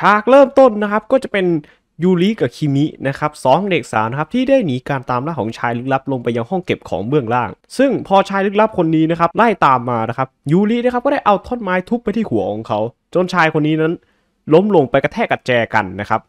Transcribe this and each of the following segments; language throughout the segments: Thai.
ฉากเริ่มต้นนะครับก็จะเป็นยูริกับคิมินะครับสองเด็กสาวนะครับที่ได้หนีการตามล่าของชายลึกลับลงไปยังห้องเก็บของเบื้องล่าง ซึ่งพอชายลึกลับคนนี้นะครับไล่ตามมานะครับ ยูรินะครับก็ได้เอาท่อนไม้ทุบไปที่หัวของเขา จนชายคนนี้นั้น ล้มลงไปกระแทกกับแจกันนะครับ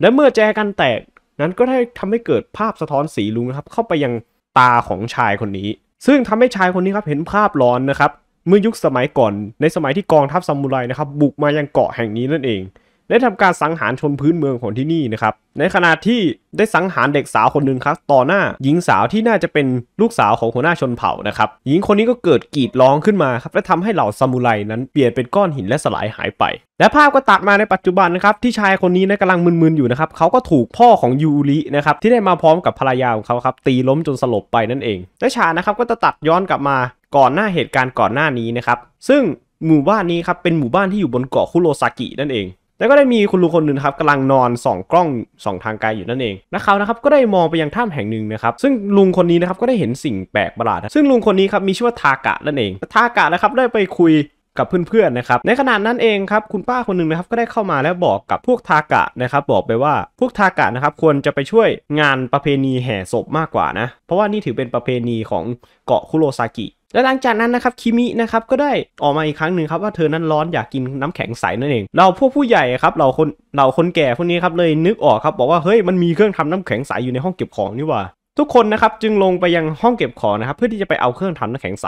และเมื่อแจกันแตกนั้นก็ได้ทำให้เกิดภาพสะท้อนสีลุงนะครับเข้าไปยังตาของชายคนนี้ ซึ่งทำให้ชายคนนี้ครับเห็นภาพร้อนนะครับเมื่อยุคสมัยก่อน ในสมัยที่กองทัพซามูไรนะครับบุกมายังเกาะแห่งนี้นั่นเองได้ทำการสังหารชนพื้นเมืองของที่นี่นะครับในขณะที่ได้สังหารเด็กสาวคนหนึ่งครับต่อหน้าหญิงสาวที่น่าจะเป็นลูกสาวของหัวหน้าชนเผ่านะครับหญิงคนนี้ก็เกิดกรีดร้องขึ้นมาครับและทำให้เหล่าซามูไรนั้นเปลี่ยนเป็นก้อนหินและสลายหายไป และภาพก็ตัดมาในปัจจุบันนะครับ ที่ชายคนนี้นะกำลังมึนๆอยู่นะครับเขาก็ถูกพ่อของยูรินะครับที่ได้มาพร้อมกับภรรยาของเขาครับตีล้มจนสลบไปนั่นเองและฉากนะครับก็จะตัดย้อนกลับมาก่อนหน้าเหตุการณ์ก่อนหน้านี้นะครับซึ่งหมู่บ้านนี้ครับเป็นหมู่บ้านที่อยู่บนเกาะคุโรซากินั่นเองแล้วก็ได้มีคุณลุงคนหนึ่งครับกำลังนอนส่องกล้องส่องทางไกลอยู่นั่นเองนะครับนะครับก็ได้มองไปยังถ้ำแห่งหนึ่งนะครับ ซึ่งลุงคนนี้นะครับก็ได้เห็นสิ่งแปลกประหลาด ซึ่งลุงคนนี้ครับมีชื่อว่าทากะนั่นเองทากะนะครับได้ไปคุยกับเพื่อนๆนะครับในขณะนั้นเองครับคุณป้าคนหนึ่งนะครับก็ได้เข้ามาแล้วบอกกับพวกทากะนะครับบอกไปว่าพวกทากะนะครับควรจะไปช่วยงานประเพณีแห่ศพมากกว่านะเพราะว่านี่ถือเป็นประเพณีของเกาะคุโรซากิและหลังจากนั้นนะครับคิมินะครับก็ได้ออกมาอีกครั้งหนึ่งครับว่าเธอนั้นร้อนอยากกินน้ำแข็งใสนั่นเองเราพวกผู้ใหญ่ครับเราคนเราคนแก่พวกนี้ครับเลยนึกออกครับบอกว่าเฮ้ยมันมีเครื่องทำน้ำแข็งใส อยู่ในห้องเก็บของนี่ว่า ทุกคนนะครับจึงลงไปยังห้องเก็บของนะครับเพื่อที่จะไปเอาเครื่องทำน้ำแข็งใส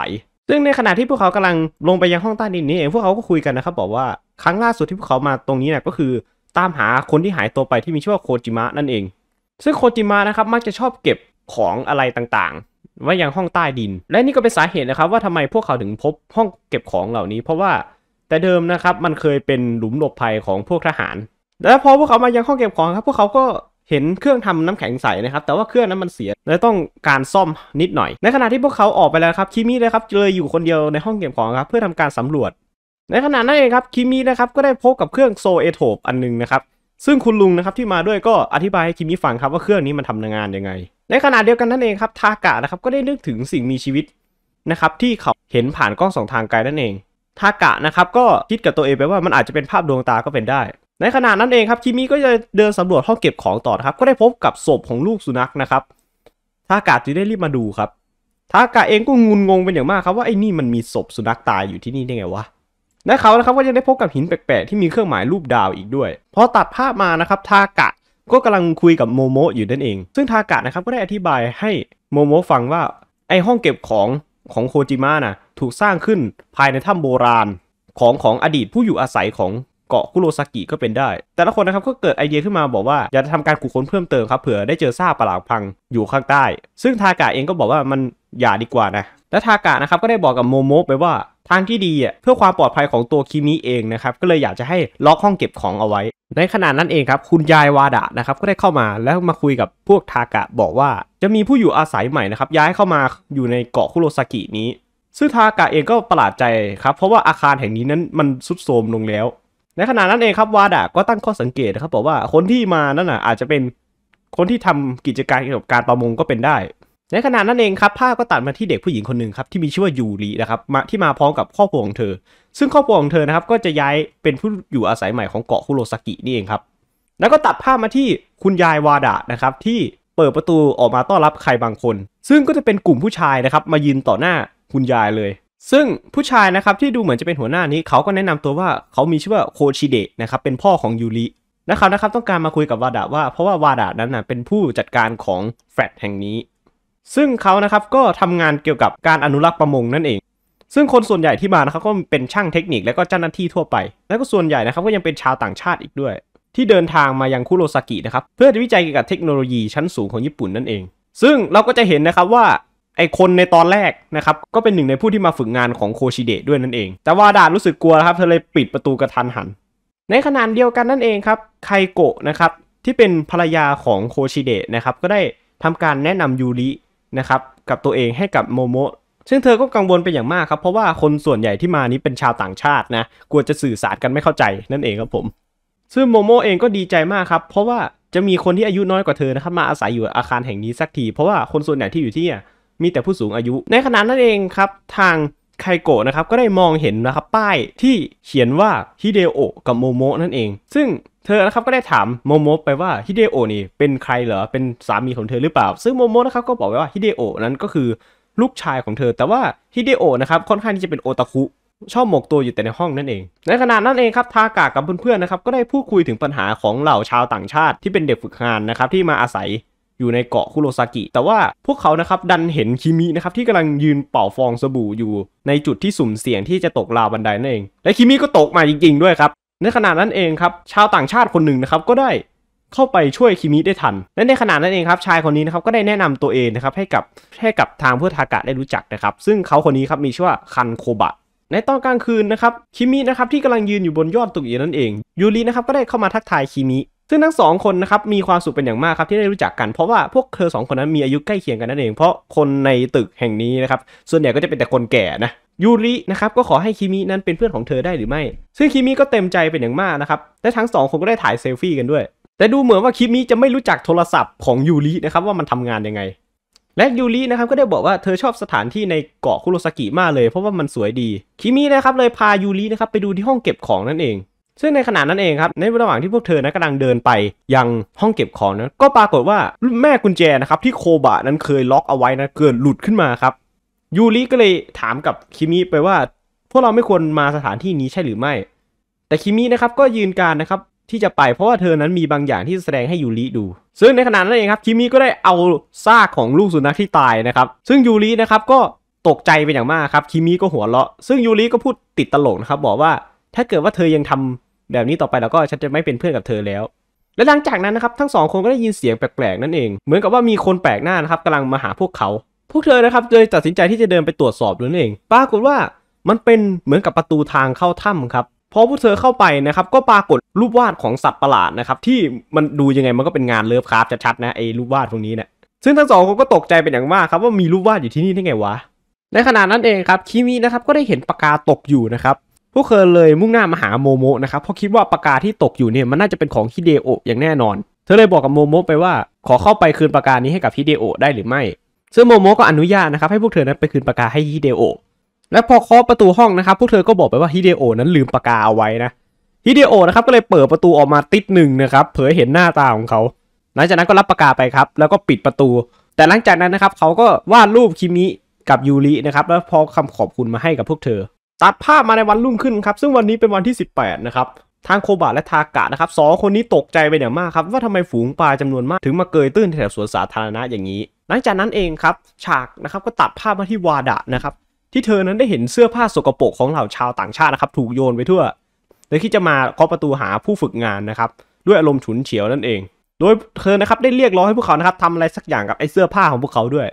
ซึ่งในขณะที่พวกเขากำลังลงไปยังห้องใต้ดินนี้เองพวกเขาก็คุยกันนะครับ บอกว่าครั้งล่าสุดที่พวกเขามาตรงนี้นะก็คือ ตามหาคนที่หายตัวไปที่มีชื่อว่าโคจิมะนั่นเอง ซึ่งโคจิมะนะครับมักจะชอบเก็บของอะไรต่างๆไว้ยังห้องใต้ดิน และนี่ก็เป็นสาเหตุนะครับว่าทำไมพวกเขาถึงพบห้องเก็บของเหล่านี้ เพราะว่าแต่เดิมนะครับมันเคยเป็นหลุมหลบภัยของพวกทหารและพอพวกเขามายังห้องเก็บของครับพวกเขาก็เห็นเครื่องทำน้ำแข็งใสนะครับแต่ว่าเครื่องนั้นมันเสียและต้องการซ่อมนิดหน่อย ในขณะที่พวกเขาออกไปแล้วครับคิมินะครับเลยอยู่คนเดียวในห้องเก็บของครับเพื่อทำการสำรวจ ในขณะนั้นเองครับคิมีนะครับก็ได้พบกับเครื่องโซเอโทปอันนึงนะครับซึ่งคุณลุงนะครับที่มาด้วยก็อธิบายให้คิมีฟังครับ ว่าเครื่องนี้มันทำงานยังไงในขณะเดียวกันนั่นเองครับทากะนะครับก็ได้นึกถึงสิ่งมีชีวิตนะครับที่เขาเห็นผ่านกล้องสองทางไกลนั่นเองทากะนะครับก็คิดกับตัวเองไปว่ามันอาจจะเป็นภาพดวงตาก็เป็นได้ ในขณะนั้นเองครับคิมิก็จะเดินสำรวจห้องเก็บของต่อครับก็ได้พบกับศพของลูกสุนัขนะครับทากะจึงได้รีบมาดูครับทากะเองก็งุนงงเป็นอย่างมากครับว่าไอ้นี่มันมีศพสุนัขตายอยู่ที่นี่ได้ไงวะและเขานะครับก็ยังได้พบกับหินแปลกๆที่มีเครื่องหมายรูปดาวอีกด้วยพอตัดภาพมานะครับทากะก็กำลังคุยกับโมโมะอยู่นั่นเอง ซึ่งทากะนะครับก็ได้อธิบายให้โมโมะฟังว่าไอห้องเก็บของของโคจิมะนะถูกสร้างขึ้นภายในถ้ำโบราณ ของของอดีตผู้อยู่อาศัยของเกาะคุโรซากิก็เป็นได้ แต่ละคนนะครับก็เกิดไอเดียขึ้นมาบอกว่า อยากจะทำการขุดค้นเพิ่มเติมครับเผื่อได้เจอซากปลาพังอยู่ข้างใต้ ซึ่งทากะเองก็บอกว่ามันอย่าดีกว่านะ และทากะนะครับก็ได้บอกกับโมโมะไปว่าทางที่ดีอ่ะเพื่อความปลอดภัยของตัวคิมิเองนะครับก็เลยอยากจะให้ล็อกห้องเก็บของเอาไว้ ในขณะนั้นเองครับ คุณยายวาดะนะครับก็ได้เข้ามาแล้วมาคุยกับพวกทากะบอกว่าจะมีผู้อยู่อาศัยใหม่นะครับย้ายเข้ามาอยู่ในเกาะคุโรสากินี้ ซึ่งทากะเองก็ประหลาดใจครับเพราะว่าอาคารแห่งนี้นั้นมันรุดโทรมลงแล้ว ในขณะนั้นเองครับวาดะก็ตั้งข้อสังเกตนะครับบอกว่าคนที่มานั่นน่ะอาจจะเป็นคนที่ทำกิจการเกี่ยวกับการประมงก็เป็นได้ในขณะนั้นเองครับภาพก็ตัดมาที่เด็กผู้หญิงคนหนึ่งครับที่มีชื่อว่ายูรินะครับมาที่มาพร้อมกับครอบครัวของเธอ ซึ่งครอบครัวของเธอนะครับก็จะย้ายเป็นผู้อยู่อาศัยใหม่ของเกาะคุโรสากินี่เองครับแล้วก็ตัดภาพมาที่คุณยายวาดะนะครับที่เปิดประตูออกมาต้อนรับใครบางคน ซึ่งก็จะเป็นกลุ่มผู้ชายนะครับมายืนต่อหน้าคุณยายเลย ซึ่งผู้ชายนะครับที่ดูเหมือนจะเป็นหัวหน้านี้เขาก็แนะนำตัวว่าเขามีชื่อว่าโคชิเดะนะครับเป็นพ่อของยูรินะครับนะครับต้องการมาคุยกับวาดะว่าเพราะว่าวาดะนั้นนะเป็นผู้จัดการของแฟลตแห่งนี้ซึ่งเขานะครับก็ทำงานเกี่ยวกับการอนุรักษ์ประมงนั่นเอง ซึ่งคนส่วนใหญ่ที่มานะครับก็เป็นช่างเทคนิคและก็เจ้าหน้าที่ทั่วไปแล้วก็ส่วนใหญ่นะครับก็ยังเป็นชาวต่างชาติอีกด้วย ที่เดินทางมายังคุโรซากินะครับเพื่อวิจัยเกี่ยวกับเทคโนโลยีชั้นสูงของญี่ปุ่นนั่นเอง ซึ่งเราก็จะเห็นนะครับว่าไอคนในตอนแรกนะครับก็เป็นหนึ่งในผู้ที่มาฝึกงานของโคชิเดะด้วยนั่นเอง แต่ว่าดารู้สึกกลัวครับเธอเลยปิดประตูกระทันหัน ในขณะเดียวกันนั่นเองครับไคโกะนะครับที่เป็นภรรยาของโคชิเดะนะครับก็ได้ทำการแนะนำยูรินะครับกับตัวเองให้กับโมโมะซึ่งเธอก็กังวลเป็นอย่างมากครับเพราะว่าคนส่วนใหญ่ที่มานี้เป็นชาวต่างชาตินะกลัวจะสื่อสารกันไม่เข้าใจนั่นเองครับผม ซึ่งโมโมเองก็ดีใจมากครับเพราะว่าจะมีคนที่อายุน้อยกว่าเธอนะครับมาอาศัยอยู่อาคารแห่งนี้สักทีเพราะว่าคนส่วนใหญ่ที่อยู่ที่นี่มีแต่ผู้สูงอายุ ในขณะนั้นเองครับทางไคโกะนะครับก็ได้มองเห็นนะครับป้ายที่เขียนว่าฮิเดโอกับโมโมนั่นเอง ซึ่งเธอนะครับก็ได้ถามโมโมะไปว่าฮิเดโอนี่เป็นใครเหรอ เป็นสามีของเธอหรือเปล่า ซึ่งโมโมะนะครับก็บอกไว้ว่าฮิเดโอนั้นก็คือลูกชายของเธอ แต่ว่าฮิเดโอนะครับ ค่อนข้างที่จะเป็นโอตาคุ ชอบหมกตัวอยู่แต่ในห้องนั่นเอง ในขณะนั้นเองครับทากากับเพื่อนๆนะครับก็ได้พูดคุยถึงปัญหาของเหล่าชาวต่างชาติ ที่เป็นเด็กฝึกงานนะครับที่มาอาศัยอยู่ในเกาะคุโรซากิ แต่ว่าพวกเขานะครับดันเห็นคิมินะครับที่กำลังยืนเป่าฟองสบู่อยู่ ในจุดที่สุ่มเสี่ยงที่จะตกราวบันไดนั่นเองและคิมิก็ตกมาจริงๆด้วยครับในขณะนั้นเองครับชาวต่างชาติคนหนึ่งนะครับก็ได้เข้าไปช่วยคิมิได้ทัน และในขณะนั้นเองครับชายคนนี้นะครับก็ได้แนะนำตัวเองนะครับให้กับให้กับทางเพื่อทากะได้รู้จักนะครับ ซึ่งเขาคนนี้ครับมีชื่อว่าคันโคบะในตอนกลางคืนนะครับคิมินะครับที่กำลังยืนอยู่บนยอดตึกอีนั่นเอง ยูรินะครับก็ได้เข้ามาทักทายคิมิซึ่งทั้งสองคนนะครับมีความสุขเป็นอย่างมากครับที่ได้รู้จักกันเพราะว่าพวกเธอสองคนนั้นมีอายุใกล้เคียงกันนั่นเองเพราะคนในตึกแห่งนี้นะครับส่วนใหญ่ก็จะเป็นแต่คนแก่นะยูรินะครับก็ขอให้คิมินั้นเป็นเพื่อนของเธอได้หรือไม่ ซึ่งคิมิก็เต็มใจเป็นอย่างมากนะครับและทั้งสองคนก็ได้ถ่ายเซลฟี่กันด้วย แต่ดูเหมือนว่าคิมิจะไม่รู้จักโทรศัพท์ของยูรินะครับว่ามันทำงานยังไงและยูรินะครับก็ได้บอกว่าเธอชอบสถานที่ในเกาะคุโรซากิมากเลย เพราะว่ามันสวยดีคิมินะครับเลยพายูรินะครับไปดูที่ห้องเก็บของนั่นเองซึ่งในขณะนั้นเองครับในระหว่างที่พวกเธอนะกำลังเดินไปยังห้องเก็บของนะก็ปรากฏว่าแม่กุญแจนะครับที่โคบะนั้นเคยล็อกเอาไว้นะเกิดหลุดขึ้นมาครับ ยูริก็เลยถามกับคิมิไปว่า พวกเราไม่ควรมาสถานที่นี้ใช่หรือไม่ แต่คิมินะครับก็ยืนการนะครับที่จะไปเพราะว่าเธอนั้นมีบางอย่างที่แสดงให้ยูริดูซึ่งในขณะนั้นเองครับคิมิก็ได้เอาซากของลูกสุนัขที่ตายนะครับ ซึ่งยูรินะครับก็ตกใจเป็นอย่างมากครับคิมิก็หัวเราะซึ่งยูริก็พูดติดตลกนะครับบอกว่าถ้าเกิดว่าเธอยังทำ แบบนี้ต่อไปแล้วก็ฉันจะไม่เป็นเพื่อนกับเธอแล้ว และหลังจากนั้นนะครับทั้งสองคนก็ได้ยินเสียงแปลกๆนั่นเองเหมือนกับว่ามีคนแปลกหน้านะครับกำลังมาหาพวกเขา พวกเธอนะครับเลยตัดสินใจที่จะเดินไปตรวจสอบนั่นเอง ปรากฏว่ามันเป็นเหมือนกับประตูทางเข้าถ้ำครับพอพวกเธอเข้าไปนะครับ ก็ปรากฏรูปวาดของสัตว์ประหลาดนะครับที่มันดูยังไงมันก็เป็นงานเลิฟคราฟชัดๆนะไอ้รูปวาดพวกนี้เนะี่ยซึ่งทั้งสองคนก็ตกใจเป็นอย่างมากครับว่ามีรูปวาดอยู่ที่นี่ได้ไงวะในขณะนั้นเองครับคิมีนะครับก็ได้เห็นปากกาตกอยู่นะครับพวกเธอเลยมุ่งหน้ามาหาโมโมะนะครับเพราะคิดว่าปากกาที่ตกอยู่เนี่ยมันน่าจะเป็นของฮิเดโออย่างแน่นอน เธอเลยบอกกับโมโมะไปว่า ขอเข้าไปคืนปากกานี้ให้กับฮิเดโอได้หรือไม่ ซึ่งโมโมะก็อนุญาตนะครับให้พวกเธอนั้นไปคืนปากกาให้ฮิเดโอและพอเคาะประตูห้องนะครับพวกเธอก็บอกไปว่าฮิเดโอนั้นลืมปากกาเอาไว้นะฮิเดโอนะครับก็เลยเปิดประตูออกมาติดหนึ่งนะครับเผยเห็นหน้าตาของเขา หลังจากนั้นก็รับปากกาไปครับแล้วก็ปิดประตู แต่หลังจากนั้นนะครับเขาก็วาดรูปคิมิกับยูรินะครับแล้วพอคำขอบคุณมาให้กับพวกเธอตัดภาพมาในวันรุ่งขึ้นครับซึ่งวันนี้เป็นวันที่ 18 นะครับทางโคบะและทากะนะครับสองคนนี้ตกใจไปอย่างมากครับว่าทำไมฝูงปลาจำนวนมากถึงมาเกยตื้นแถวสวนสาธารณะอย่างนี้ หลังจากนั้นเองครับฉากนะครับก็ตัดภาพมาที่วาดะนะครับที่เธอนั้นได้เห็นเสื้อผ้าสกปรกของเหล่าชาวต่างชาตินะครับถูกโยนไปทั่วเลยคิดจะมาเคาะประตูหาผู้ฝึกงานนะครับด้วยอารมณ์ฉุนเฉียวนั่นเอง โดยเธอนะครับได้เรียกร้องให้พวกเขานะครับทำอะไรสักอย่างกับไอ้เสื้อผ้าของพวกเขาด้วย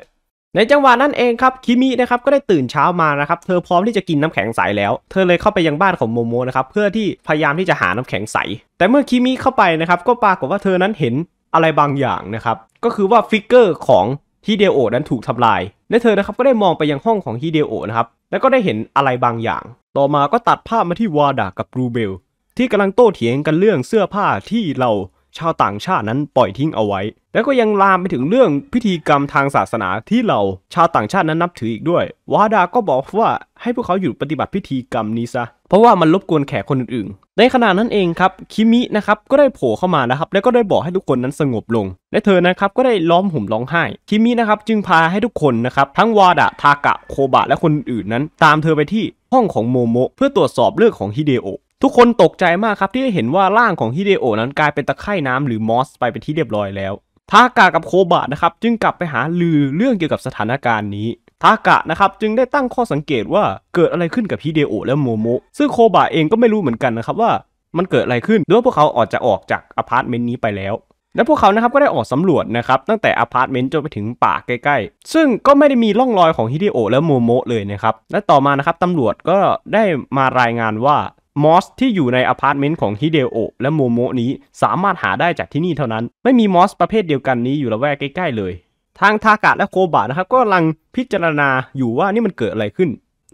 ในจังหวะนั้นเองครับคิมินะครับก็ได้ตื่นเช้ามานะครับ เธอพร้อมที่จะกินน้ำแข็งใสแล้ว เธอเลยเข้าไปยังบ้านของโมโมนะครับเพื่อที่พยายามที่จะหาน้ำแข็งใสแต่เมื่อคิมิเข้าไปนะครับก็ปรากฏว่าเธอนั้นเห็นอะไรบางอย่างนะครับก็คือว่าฟิกเกอร์ของฮิเดโอนั้นถูกทำลายและเธอนะครับก็ได้มองไปยังห้องของฮิเดโอนะครับแล้วก็ได้เห็นอะไรบางอย่างต่อมาก็ตัดภาพมาที่วาดากับรูเบลที่กำลังโต้เถียงกันเรื่องเสื้อผ้าที่เราชาวต่างชาตินั้นปล่อยทิ้งเอาไว้ แล้วก็ยังลามไปถึงเรื่องพิธีกรรมทางศาสนาที่เราชาวต่างชาตินั้นนับถืออีกด้วย วาดาก็บอกว่าให้พวกเขาหยุดปฏิบัติพิธีกรรมนี้ซะ เพราะว่ามันรบกวนแขกคนอื่นๆ ในขณะนั้นเองครับ คิมินะครับก็ได้โผล่เข้ามานะครับ แล้วก็ได้บอกให้ทุกคนนั้นสงบลง และเธอนะครับก็ได้ล้อมห่มร้องไห้ คิมินะครับจึงพาให้ทุกคนนะครับทั้งวาดะ ทากะ โคบะ และคนอื่นนั้นตามเธอไปที่ห้องของโมโมเพื่อตรวจสอบเรื่องของฮิเดโอะทุกคนตกใจมากครับที่ได้เห็นว่าร่างของฮิเดโอนั้นกลายเป็นตะไคร่น้ำหรือมอสไปเป็นที่เรียบร้อยแล้วทากะกับโคบะนะครับจึงกลับไปหาลือเรื่องเกี่ยวกับสถานการณ์นี้ ทากะนะครับจึงได้ตั้งข้อสังเกตว่าเกิดอะไรขึ้นกับฮิเดโอและโมโมะ ซึ่งโคบะเองก็ไม่รู้เหมือนกันนะครับว่ามันเกิดอะไรขึ้น ด้วยพวกเขาออกจะออกจากอพาร์ตเมนต์นี้ไปแล้ว และพวกเขานะครับก็ได้ออกสำรวจนะครับตั้งแต่อพาร์ตเมนต์จนไปถึงป่าใกล้ๆ ซึ่งก็ไม่ได้มีร่องรอยของฮิเดโอและโมโมะเลยนะครับ และต่อมานะครับตำรวจก็ได้มารายงานว่ามอสที่อยู่ในอพาร์ตเมนต์ของฮิเดโอและโมโมนี้สามารถหาได้จากที่นี่เท่านั้น ไม่มีมอสประเภทเดียวกันนี้อยู่ละแวกใกล้ ๆ เลย ทางทากะและโคบะนะครับก็กำลังพิจารณาอยู่ว่านี่มันเกิดอะไรขึ้น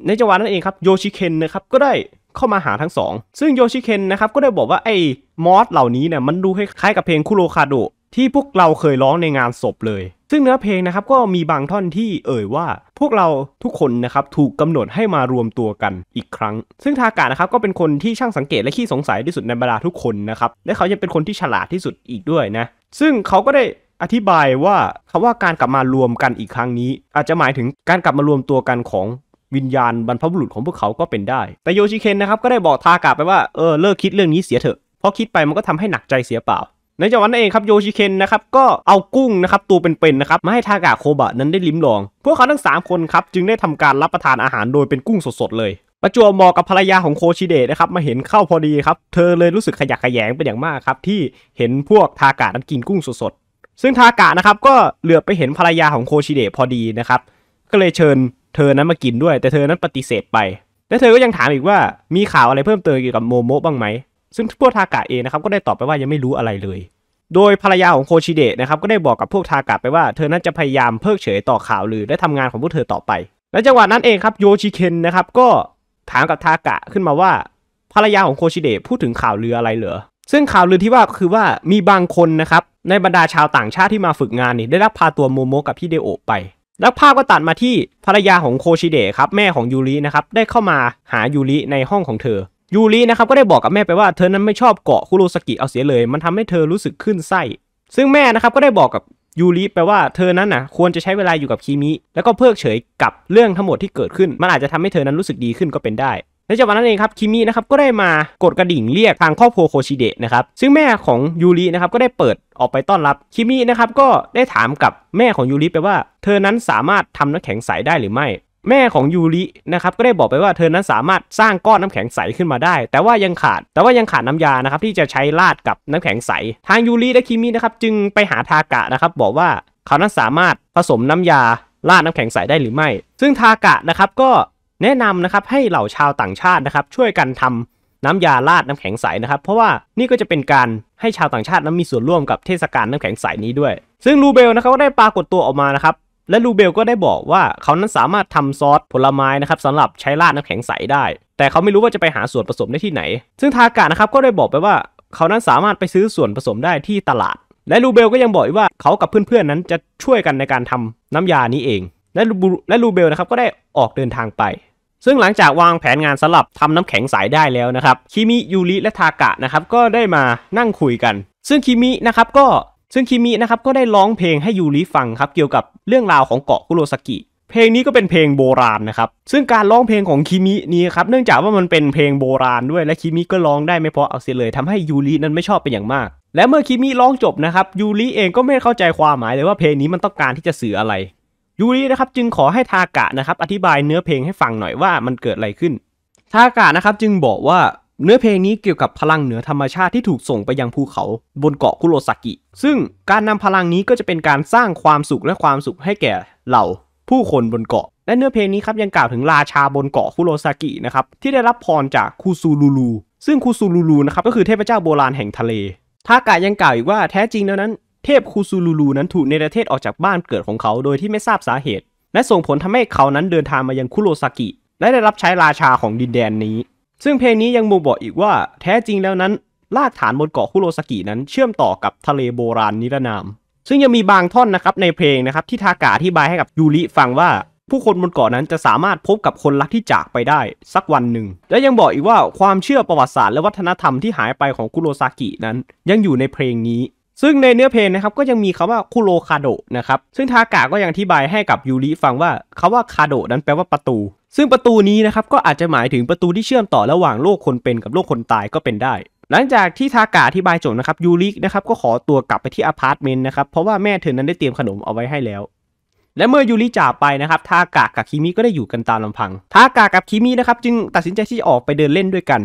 ในจังหวะนั้นเองครับโยชิเคนนะครับก็ได้เข้ามาหาทั้งสอง ซึ่งโยชิเคนนะครับก็ได้บอกว่าไอ้มอสเหล่านี้เนี่ยมันดูคล้ายๆกับเพลงคุโรคาโด ที่พวกเราเคยร้องในงานศพเลยซึ่งเนื้อเพลงนะครับก็มีบางท่อนที่เอ่ยว่า พวกเราทุกคนนะครับถูกกำหนดให้มารวมตัวกันอีกครั้ง ซึ่งทากานะครับก็เป็นคนที่ช่างสังเกตและขี้สงสัยที่สุดในบรรดาทุกคนนะครับและเขายังเป็นคนที่ฉลาดที่สุดอีกด้วยนะซึ่งเขาก็ได้อธิบายว่าคำว่าการกลับมารวมกันอีกครั้งนี้ อาจจะหมายถึงการกลับมารวมตัวกันของวิญญาณบรรพบุรุษของพวกเขาก็เป็นได้แต่โยชิเคนนะครับก็ได้บอกทากาไปว่าเออเลิกคิดเรื่องนี้เสียเถอะเพราะคิดไปมันก็ทำให้หนักใจเสียเปล่าในจังหวะนั้นเองครับโยชิเคนนะครับก็เอากุ้งนะครับตัวเป็นๆนะครับมาให้ทากะโคบะนั้นได้ลิ้มลอง พวกเขาทั้ง 3 คนครับจึงได้ทำการรับประทานอาหารโดยเป็นกุ้งสดๆเลย ประจวบเหมาะกับภรรยาของโคชิเดะนะครับมาเห็นเข้าพอดีครับเธอเลยรู้สึกขยักขยงเป็นอย่างมากครับ ที่เห็นพวกทากะนั้นกินกุ้งสดๆ ซึ่งทากะนะครับก็เหลือไปเห็นภรรยาของโคชิเดะพอดีนะครับก็เลยเชิญเธอนั้นมากินด้วย แต่เธอนั้นปฏิเสธไปและเธอก็ยังถามอีกว่ามีข่าวอะไรเพิ่มเติมเกี่ยวกับโมโมะบ้างไหมซึ่งพวกทากะเองนะครับก็ได้ตอบไปว่ายังไม่รู้อะไรเลย โดยภรรยาของโคชิเดะนะครับก็ได้บอกกับพวกทากะไปว่าเธอนั้นจะพยายามเพิกเฉยต่อข่าวหรือและทำงานของพวกเธอต่อไป และจังหวะนั้นเองครับโยชิเคนนะครับก็ถามกับทากะขึ้นมาว่าภรรยาของโคชิเดะพูดถึงข่าวลืออะไรเหรอ ซึ่งข่าวลือที่ว่าคือว่ามีบางคนนะครับในบรรดาชาวต่างชาติที่มาฝึกงานนี่ได้รับพาตัวโมโมกับพี่เดโอไป แล้วภาพก็ตัดมาที่ภรรยาของโคชิเดะครับแม่ของยูรินะครับได้เข้ามาหายูริในห้องของเธอยูรินะครับก็ได้บอกกับแม่ไปว่าเธอนั้นไม่ชอบเกาะคุโรสกิเอาเสียเลยมันทำให้เธอรู้สึกขึ้นไส้ซึ่งแม่นะครับก็ได้บอกกับยูริแปลว่าเธอนั้นน่ะควรจะใช้เวลาอยู่กับคีมิแล้วก็เพิกเฉยกับเรื่องทั้งหมดที่เกิดขึ้นมันอาจจะทำให้เธอนั้นรู้สึกดีขึ้นก็เป็นได้ในจังหวะนั้นเองครับคิมินะครับก็ได้มากดกระดิ่งเรียกทางครอบครัวโคชิเดะนะครับซึ่งแม่ของยูรินะครับก็ได้เปิดออกไปต้อนรับคิมินะครับก็ได้ถามกับแม่ของยูริไปว่า เธอนั้นสามารถทำน้ำแข็งใสได้หรือไม่แม่ของยูรินะครับก็ได้บอกไปว่าเธอนั้นสามารถสร้างก้อนน้ำแข็งใสขึ้นมาได้ แต่ว่ายังขาด แต่ว่ายังขาดน้ำยานะครับที่จะใช้ราดกับน้ำแข็งใส ทางยูริและคิมินะครับ จึงไปหาทากะนะครับบอกว่าเขานั้นสามารถผสมน้ำยาราดน้ำแข็งใสได้หรือไม่ซึ่งทากะนะครับก็แนะนำนะครับให้เหล่าชาวต่างชาตินะครับ ช่วยกันทำน้ำยาราดน้ำแข็งใสนะครับเพราะว่านี่ก็จะเป็นการให้ชาวต่างชาตินั้นมีส่วนร่วมกับเทศกาลน้ำแข็งใสนี้ด้วย ซึ่งลูเบลนะครับก็ได้ปรากฏตัวออกมานะครับและลูเบลก็ได้บอกว่า เขานั้นสามารถทำซอสผลไม้นะครับสำหรับใช้ราดน้ำแข็งใสได้ แต่เขาไม่รู้ว่าจะไปหาส่วนผสมได้ที่ไหน ซึ่งทากานะครับก็ได้บอกไปว่าเขานั้นสามารถไปซื้อส่วนผสมได้ที่ตลาด และลูเบลก็ยังบอกอีกว่าเขากับเพื่อนๆนั้นจะช่วยกันในการทำน้ำยานี้เองและลูและลูเบลนะครับก็ได้ออกเดินทางไป ซึ่งหลังจากวางแผนงานสลับทำน้ำแข็งใสได้แล้วนะครับคิมิยูริและทากะนะครับก็ได้มานั่งคุยกัน ซึ่งคิมินะครับก็ซึ่งคิมินะครับก็ได้ร้องเพลงให้ยูริฟังครับเกี่ยวกับเรื่องราวของเกาะคุโรสากิ เพลงนี้ก็เป็นเพลงโบราณนะครับ ซึ่งการร้องเพลงของคิมินี้ครับเนื่องจากว่ามันเป็นเพลงโบราณด้วยและคิมิก็ร้องได้ไม่พอเอาเสียเลย ทำให้ยูรินั้นไม่ชอบเป็นอย่างมาก และเมื่อคิมิร้องจบนะครับยูริเองก็ไม่เข้าใจความหมายเลยว่าเพลงนี้มันต้องการที่จะสื่ออะไรยูรินะครับจึงขอให้ทากะนะครับอธิบายเนื้อเพลงให้ฟังหน่อยว่า มันเกิดอะไรขึ้นทากะนะครับจึงบอกว่าเนื้อเพลงนี้เกี่ยวกับพลังเหนือธรรมชาติที่ถูกส่งไปยังภูเขาบนเกาะคุโรซากิ ซึ่งการนำพลังนี้ก็จะเป็นการสร้างความสุขและความสุขให้แก่เหล่า ผู้คนบนเกาะ และเนื้อเพลงนี้ครับยังกล่าวถึงราชาบนเกาะคุโรซากินะครับที่ได้รับพรจากคูซูลูลูซึ่งคูซูลูลูนะครับก็คือเทพเจ้าโบราณแห่งทะเลทากะยังกล่าวอีกว่าแท้จริงแล้วนั้นเทพคูซูลูลูนั้นถูกเนรเทศออกจากบ้านเกิดของเขาโดยที่ไม่ทราบสาเหตุ และส่งผลทำให้เขานั้นเดินทางมายังคุโรซากิและได้รับใช้ราชาของดินแดนนี้ซึ่งเพลงนี้ยังมูบอกอีกว่าแท้จริงแล้วนั้น รากฐานบนเกาะคุโรสกินั้นเชื่อมต่อกับทะเลโบราณนิรนาม ซึ่งยังมีบางท่อนนะครับในเพลงนะครับที่ทากาอธิบายให้กับยูริฟังว่าผู้คนบนเกาะนั้นจะสามารถพบกับคนรักที่จากไปได้สักวันหนึ่งและยังบอกอีกว่าความเชื่อประวัติศาสตร์และวัฒนธรรมที่หายไปของคุโรสากินั้น ยังอยู่ในเพลงนี้ซึ่งในเนื้อเพลงนะครับก็ยังมีคำว่าคุโรคาโดนะครับซึ่งทากาก็ยังอธิบายให้กับยูริฟังว่าคำว่าคาโดนั้นแปลว่าประตู ซึ่งประตูนี้นะครับก็อาจจะหมายถึงประตูที่เชื่อมต่อระหว่างโลกคนเป็นกับโลกคนตายก็เป็นได้ หลังจากที่ทากาอธิบายจบนะครับยูรินะครับก็ขอตัวกลับไปที่อพาร์ตเมนต์นะครับเพราะว่าแม่เธอนั้นได้เตรียมขนมเอาไว้ให้แล้ว และเมื่อยูริจากไปนะครับทากากับคิมิก็ได้อยู่กันตามลำพังทากากับคิมินะครับจึงตัดสินใจที่จะออกไปเดินเล่นด้วยกัน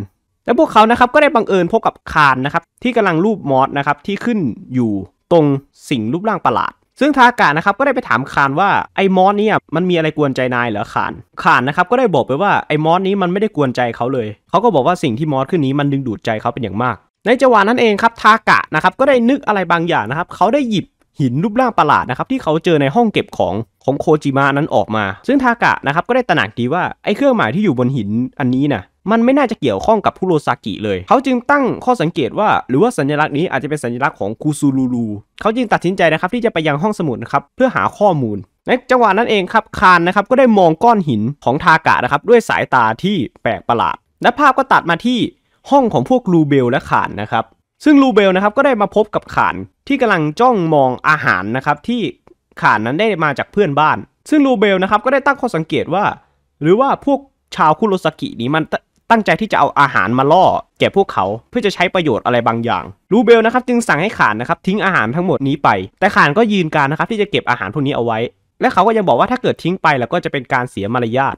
และพวกเขานะครับก็ได้บังเอิญพบกับคานนะครับที่กำลังรูปมอสนะครับที่ขึ้นอยู่ตรงสิ่งรูปร่างประหลาด ซึ่งทากานะครับก็ได้ไปถามคานว่าไอ้มอสเนี่ยมันมีอะไรกวนใจนายเหรอคานคานนะครับก็ได้บอกไปว่าไอ้มอสนี้มันไม่ได้กวนใจเขาเลย เขาก็บอกว่าสิ่งที่มอสขึ้นนี้มันดึงดูดใจเขาเป็นอย่างมาก ในจังหวะนั้นเองครับทากะนะครับก็ได้นึกอะไรบางอย่างนะครับเขาได้หยิบหินรูปร่างประหลาดนะครับที่เขาเจอในห้องเก็บของของโคจิมะนั้นออกมา ซึ่งทากะนะครับก็ได้ตระหนักดีว่าไอ้เครื่องหมายที่อยู่บนหินอันนี้นะ่ะมันไม่น่าจะเกี่ยวข้องกับคุโรซากิเลย เขาจึงตั้งข้อสังเกตว่า หรือว่าสัญลักษณ์นี้อาจจะเป็นสัญลักษณ์ของคูซูลูลูเขาจึงตัดสินใจนะครับที่จะไปยังห้องสมุดนะครับเพื่อหาข้อมูล ในจังหวะนั้นเองครับคานนะครับก็ได้มองก้อนหินของทากะนะครับด้วยสายตาที่แปลกประหลาด และภาพก็ตัดมาที่ห้องของพวกลูเบลและขานนะครับ ซึ่งลูเบลนะครับก็ได้มาพบกับขานที่กำลังจ้องมองอาหารนะครับที่ขานนั้นได้มาจากเพื่อนบ้าน ซึ่งลูเบลนะครับก็ได้ตั้งข้อสังเกตว่า หรือว่าพวกชาวคุโรสกินี้มันตั้งใจที่จะเอาอาหารมาล่อ แก่พวกเขาเพื่อจะใช้ประโยชน์อะไรบางอย่างรูเบลนะครับจึงสั่งให้ขานนะครับทิ้งอาหารทั้งหมดนี้ไป แต่ขานก็ยืนการนะครับที่จะเก็บอาหารพวกนี้เอาไว้ และเขาก็ยังบอกว่าถ้าเกิดทิ้งไปแล้วก็จะเป็นการเสียมารยาท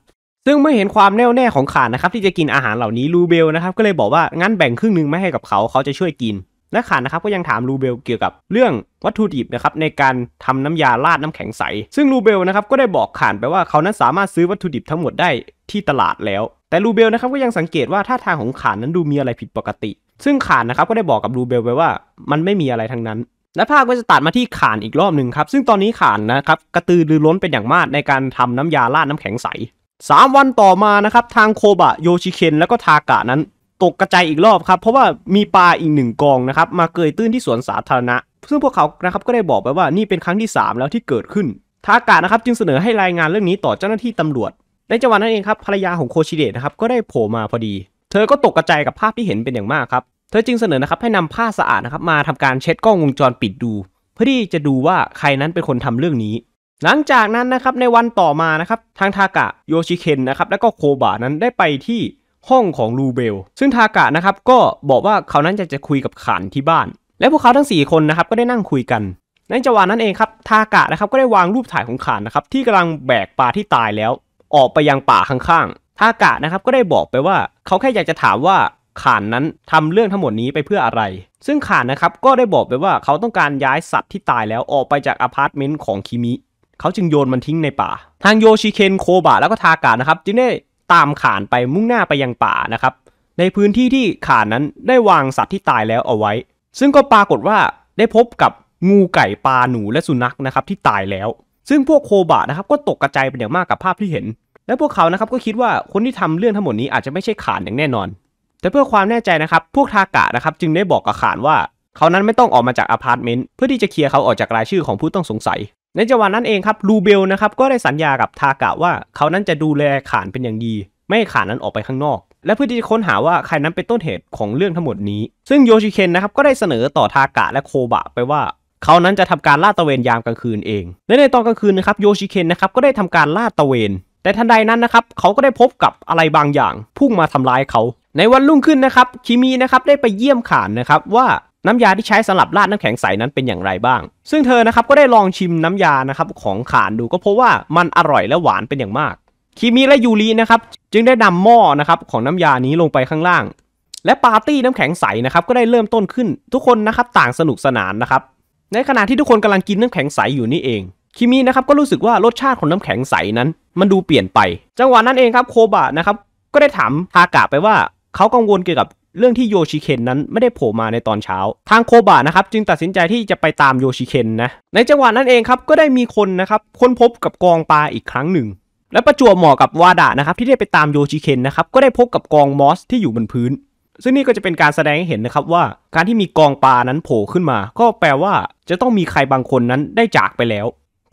ซึ่งเมื่อเห็นความแน่วแน่ของขานนะครับที่จะกินอาหารเหล่านี้รูเบลนะครับก็เลยบอกว่างั้นแบ่งครึ่งหนึ่งไม่ให้กับเขาเขาจะช่วยกิน และขานนะครับก็ยังถามรูเบลเกี่ยวกับเรื่องวัตถุดิบนะครับในการทำน้ำยาราดน้ำแข็งใสซึ่งรูเบลนะครับก็ได้บอกขานไปว่าเขานั้นสามารถซื้อวัตถุดิบทั้งหมดได้ที่ตลาดแล้วแต่ลูเบลนะครับก็ยังสังเกตว่าท่าทางของขานนั้นดูมีอะไรผิดปกติ ซึ่งขานนะครับก็ได้บอกกับลูเบลไปว่ามันไม่มีอะไรทั้งนั้นและภาคก็จะตัดมาที่ขานอีกรอบหนึ่งครับซึ่งตอนนี้ขานนะครับกระตือรือร้นเป็นอย่างมากในการทำน้ำยาลาดน้ำแข็งใส 3 วันต่อมานะครับทางโคบะโยชิเคนและก็ทากะนั้นตกกระจายอีกรอบครับเพราะว่ามีปลาอีกหนึ่งกองนะครับมาเกยตื้นที่สวนสาธารณะซึ่งพวกเขานะครับก็ได้บอกไปว่านี่เป็นครั้งที่ 3 แล้วที่เกิดขึ้นทากะนะครับจึงเสนอให้รายงานเรื่องนี้ต่อเจ้าหน้าที่ตำรวจในจังหวะนั้นเองครับภรรยาของโคชิเดะนะครับ ก็ได้โผล่มาพอดี เธอก็ตกกระจายกับภาพที่เห็นเป็นอย่างมากครับ เธอจึงเสนอนะครับให้นำผ้าสะอาดนะครับมาทำการเช็ดกล้องวงจรปิดดู เพื่อที่จะดูว่าใครนั้นเป็นคนทำเรื่องนี้ หลังจากนั้นนะครับในวันต่อมานะครับทางทากะโยชิเคนนะครับและก็โคบะนั้นได้ไปที่ห้องของลูเบล ซึ่งทากะนะครับก็บอกว่า เขานั้นจะจะคุยกับขานที่บ้าน และพวกเขาทั้ง4คนนะครับก็ได้นั่งคุยกันในจังหวะนั้นเองครับทากะนะครับก็ได้วางรูปถ่ายของขานนะครับที่กำลังแบกปลาที่ตายแล้วออกไปยังป่าข้างๆ ทากะนะครับก็ได้บอกไปว่า เขาแค่อยากจะถามว่าข่านนั้นทำเรื่องทั้งหมดนี้ไปเพื่ออะไร ซึ่งข่านนะครับก็ได้บอกไปว่า เขาต้องการย้ายสัตว์ที่ตายแล้วออกไปจากอพาร์ตเมนต์ของคิมิ เขาจึงโยนมันทิ้งในป่า ทางโยชิเคนโคบะแล้วก็ทากะนะครับจึงได้ตามข่านไปมุ่งหน้าไปยังป่านะครับในพื้นที่ที่ข่านนั้นได้วางสัตว์ที่ตายแล้วเอาไว้ ซึ่งก็ปรากฏว่าได้พบกับ งูไก่ปลาหนูและสุนัขนะครับที่ตายแล้วซึ่งพวกโคบะนะครับก็ตกกระจายเป็นอย่างมากกับภาพที่เห็น และพวกเขานะครับก็คิดว่าคนที่ทำเรื่องทั้งหมดนี้อาจจะไม่ใช่ขานอย่างแน่นอน แต่เพื่อความแน่ใจนะครับ พวกทากะนะครับจึงได้บอกกับขานว่า เขานั้นไม่ต้องออกมาจากอพาร์ตเมนต์ เพื่อที่จะเคลียร์เขาออกจากรายชื่อของผู้ต้องสงสัย ในจังหวะนั้นเองครับลูเบลนะครับก็ได้สัญญากับทากะว่า เขานั้นจะดูแลขานเป็นอย่างดีไม่ให้ขานนั้นออกไปข้างนอก และเพื่อที่จะค้นหาว่าใครนั้นเป็นต้นเหตุของเรื่องทั้งหมดนี้ ซึ่งโยชิเคนนะครับก็ได้เสนอต่อทากะและโคบะไปว่าเขานั้นจะทำการลาดตะเวนยามกลางคืนเองและในตอนกลางคืนนะครับโยชิเคนนะครับก็ได้ทำการลาดตะเวน แต่ทันใดนั้นนะครับเขาก็ได้พบกับอะไรบางอย่างพุ่งมาทำลายเขา ในวันรุ่งขึ้นนะครับคิมีนะครับได้ไปเยี่ยมขานนะครับ ว่าน้ำยาที่ใช้สำหรับลาดน้ำแข็งใสนั้นเป็นอย่างไรบ้าง ซึ่งเธอนะครับก็ได้ลองชิมน้ำยานะครับของขานดูก็พบว่ามันอร่อยและหวานเป็นอย่างมาก คิมีและยูรินะครับ จึงได้นำหม้อนะครับของน้ำยานี้ลงไปข้างล่าง และปาร์ตี้น้ำแข็งใสนะครับก็ได้เริ่มต้นขึ้นทุกคนนะครับต่างสนุกสนานนะครับในขณะที่ทุกคนกำลังกินน้ำแข็งใสอยู่นี่เองคิมินะครับก็รู้สึกว่ารสชาติของน้ำแข็งใสนั้น มันดูเปลี่ยนไป จังหวะนั้นเองครับโคบะนะครับก็ได้ถามฮากะไปว่า เขากังวลเกี่ยวกับเรื่องที่โยชิเคนนั้นไม่ได้โผล่มาในตอนเช้า ทางโคบะนะครับจึงตัดสินใจที่จะไปตามโยชิเคนนะ ในจังหวะนั้นเองครับก็ได้มีคนนะครับค้นพบกับกองปลาอีกครั้งหนึ่ง และประจวบเหมาะกับวาดะนะครับที่ได้ไปตามโยชิเคนนะครับก็ได้พบกับกองมอส ที่อยู่บนพื้นซึ่งนี่ก็จะเป็นการแสดงให้เห็นนะครับว่า การที่มีกองปลานั้นโผล่ขึ้นมา ก็แปลว่าจะต้องมีใครบางคนนั้นได้จากไปแล้ว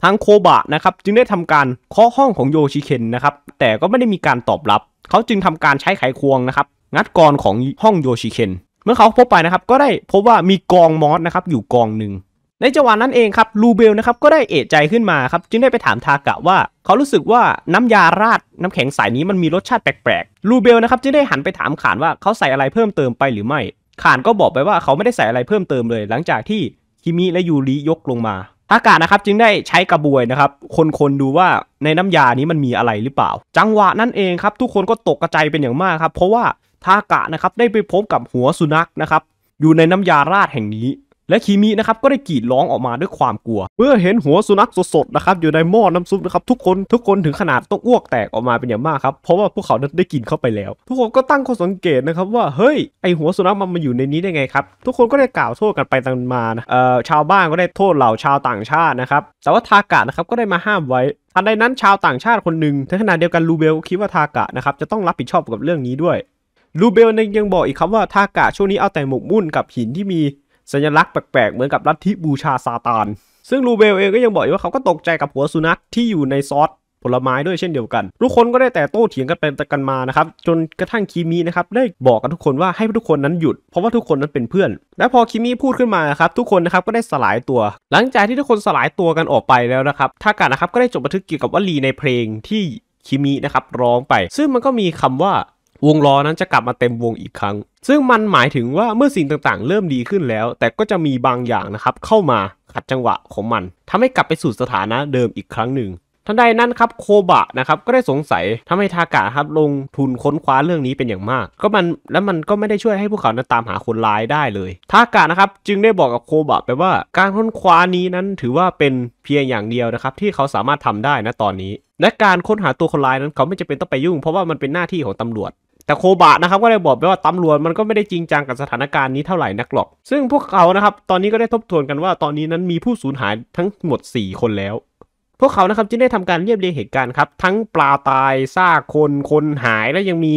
ทางโคบะนะครับจึงได้ทำการเคาะห้องของโยชิเคนนะครับแต่ก็ไม่ได้มีการตอบรับ เขาจึงทำการใช้ไขควงนะครับงัดกรของห้องโยชิเคนเมื่อเขาพบไปนะครับก็ได้พบว่ามีกองมอสนะครับอยู่กองหนึ่งในจังหวะนั้นเองครับลูเบลนะครับก็ได้เอะใจขึ้นมาครับจึงได้ไปถามทากะว่า เขารู้สึกว่าน้ำยาราด น้ำแข็งใสนี้มันมีรสชาติแปลกๆ ลูเบลนะครับจึงได้หันไปถามขานว่าเขาใส่อะไรเพิ่มเติมไปหรือไม่ ขานก็บอกไปว่าเขาไม่ได้ใส่อะไรเพิ่มเติมเลย หลังจากที่คิมิและยูริยกลงมาทากะนะครับจึงได้ใช้กระบวยนะครับ คนๆดูว่าในน้ำยานี้มันมีอะไรหรือเปล่า จังหวะนั้นเองครับทุกคนก็ตกกระจเป็นอย่างมากครับเพราะว่าทากะนะครับได้ไปพบกับหัวสุนัขนะครับอยู่ในน้ำยาราดแห่งนี้และคีมีนะครับก็ได้กรีดร้องออกมาด้วยความกลัว เมื่อเห็นหัวสุนัขสดๆนะครับอยู่ในหม้อน้ำซุปนะครับทุกคนทุกคนถึงขนาดต้องอ้วกแตกออกมาเป็นอย่างมากครับเพราะว่าพวกเขาได้กินเข้าไปแล้วทุกคนก็ตั้งข้อสังเกตนะครับ ว่าเฮ้ยไอหัวสุนัขมันมาอยู่ในนี้ได้ไงครับ ทุกคนก็ได้กล่าวโทษกันไปต่างมานะเอ่อชาวบ้านก็ได้โทษเหล่าชาวต่างชาตินะครับแต่ว่าทากะนะครับก็ได้มาห้ามไว้ทันใดนั้นชาวต่างชาติคนหนึ่งในขณะเดียวกันลูเบลก็คิดว่าทากะนะครับจะต้องรับผิดชอบกับเรื่องนี้ด้วยลูเบลยังบอกอีกครับว่าทากะช่วงนี้เอาแต่หมกมุ่นกับหินที่มีสัญลักษณ์แปลกๆ เหมือนกับลัทธิบูชาซาตาน ซึ่งลูเบลเองก็ยังบอกว่าเขาก็ตกใจกับหัวสุนัขที่อยู่ในซอสผลไม้ด้วยเช่นเดียวกัน ทุกคนก็ได้แต่โต้เถียงกันไปกันมานะครับ จนกระทั่งคีมีนะครับได้บอกกับทุกคนว่าให้ทุกคนนั้นหยุด เพราะว่าทุกคนนั้นเป็นเพื่อน และพอคีมีพูดขึ้นมาครับทุกคนนะครับก็ได้สลายตัว หลังจากที่ทุกคนสลายตัวกันออกไปแล้วนะครับทากานะครับก็ได้จบบันทึกเกี่ยวกับวลีในเพลงที่คีมีนะครับร้องไป ซึ่งมันก็มีคำว่าวงล้อนั้นจะกลับมาเต็มวงอีกครั้งซึ่งมันหมายถึงว่าเมื่อสิ่งต่างๆเริ่มดีขึ้นแล้ว แต่ก็จะมีบางอย่างนะครับเข้ามาขัดจังหวะของมัน ทำให้กลับไปสู่สถานะเดิมอีกครั้งหนึ่งทันใดนั้นครับโคบะนะครับก็ได้สงสัยทำให้ทากะครับลงทุนค้นคว้าเรื่องนี้เป็นอย่างมากก็มันแล้วมันก็ไม่ได้ช่วยให้พวกเขานั้นตามหาคนร้ายได้เลย ทากะนะครับจึงได้บอกกับโคบะ ไปว่าการค้นคว้านี้นั้นถือว่าเป็นเพียงอย่างเดียวนะครับที่เขาสามารถทำได้นะตอนนี้และการค้นหาตัวคนร้ายนั้นเขาไม่จำเป็นต้องไปยุ่งเพราะว่ามันเป็นหน้าที่ของตำรวจแต่โคบะนะครับก็ได้บอกไปว่าตำรวจมันก็ไม่ได้จริงจังกับสถานการณ์นี้เท่าไหร่นักหรอก ซึ่งพวกเขานะครับตอนนี้ก็ได้ทบทวนกันว่าตอนนี้นั้นมีผู้สูญหายทั้งหมด 4 คนแล้ว พวกเขานะครับจึงได้ทำการเรียบเรียงเหตุการณ์ครับทั้งปลาตายซากคนคนหายและยังมี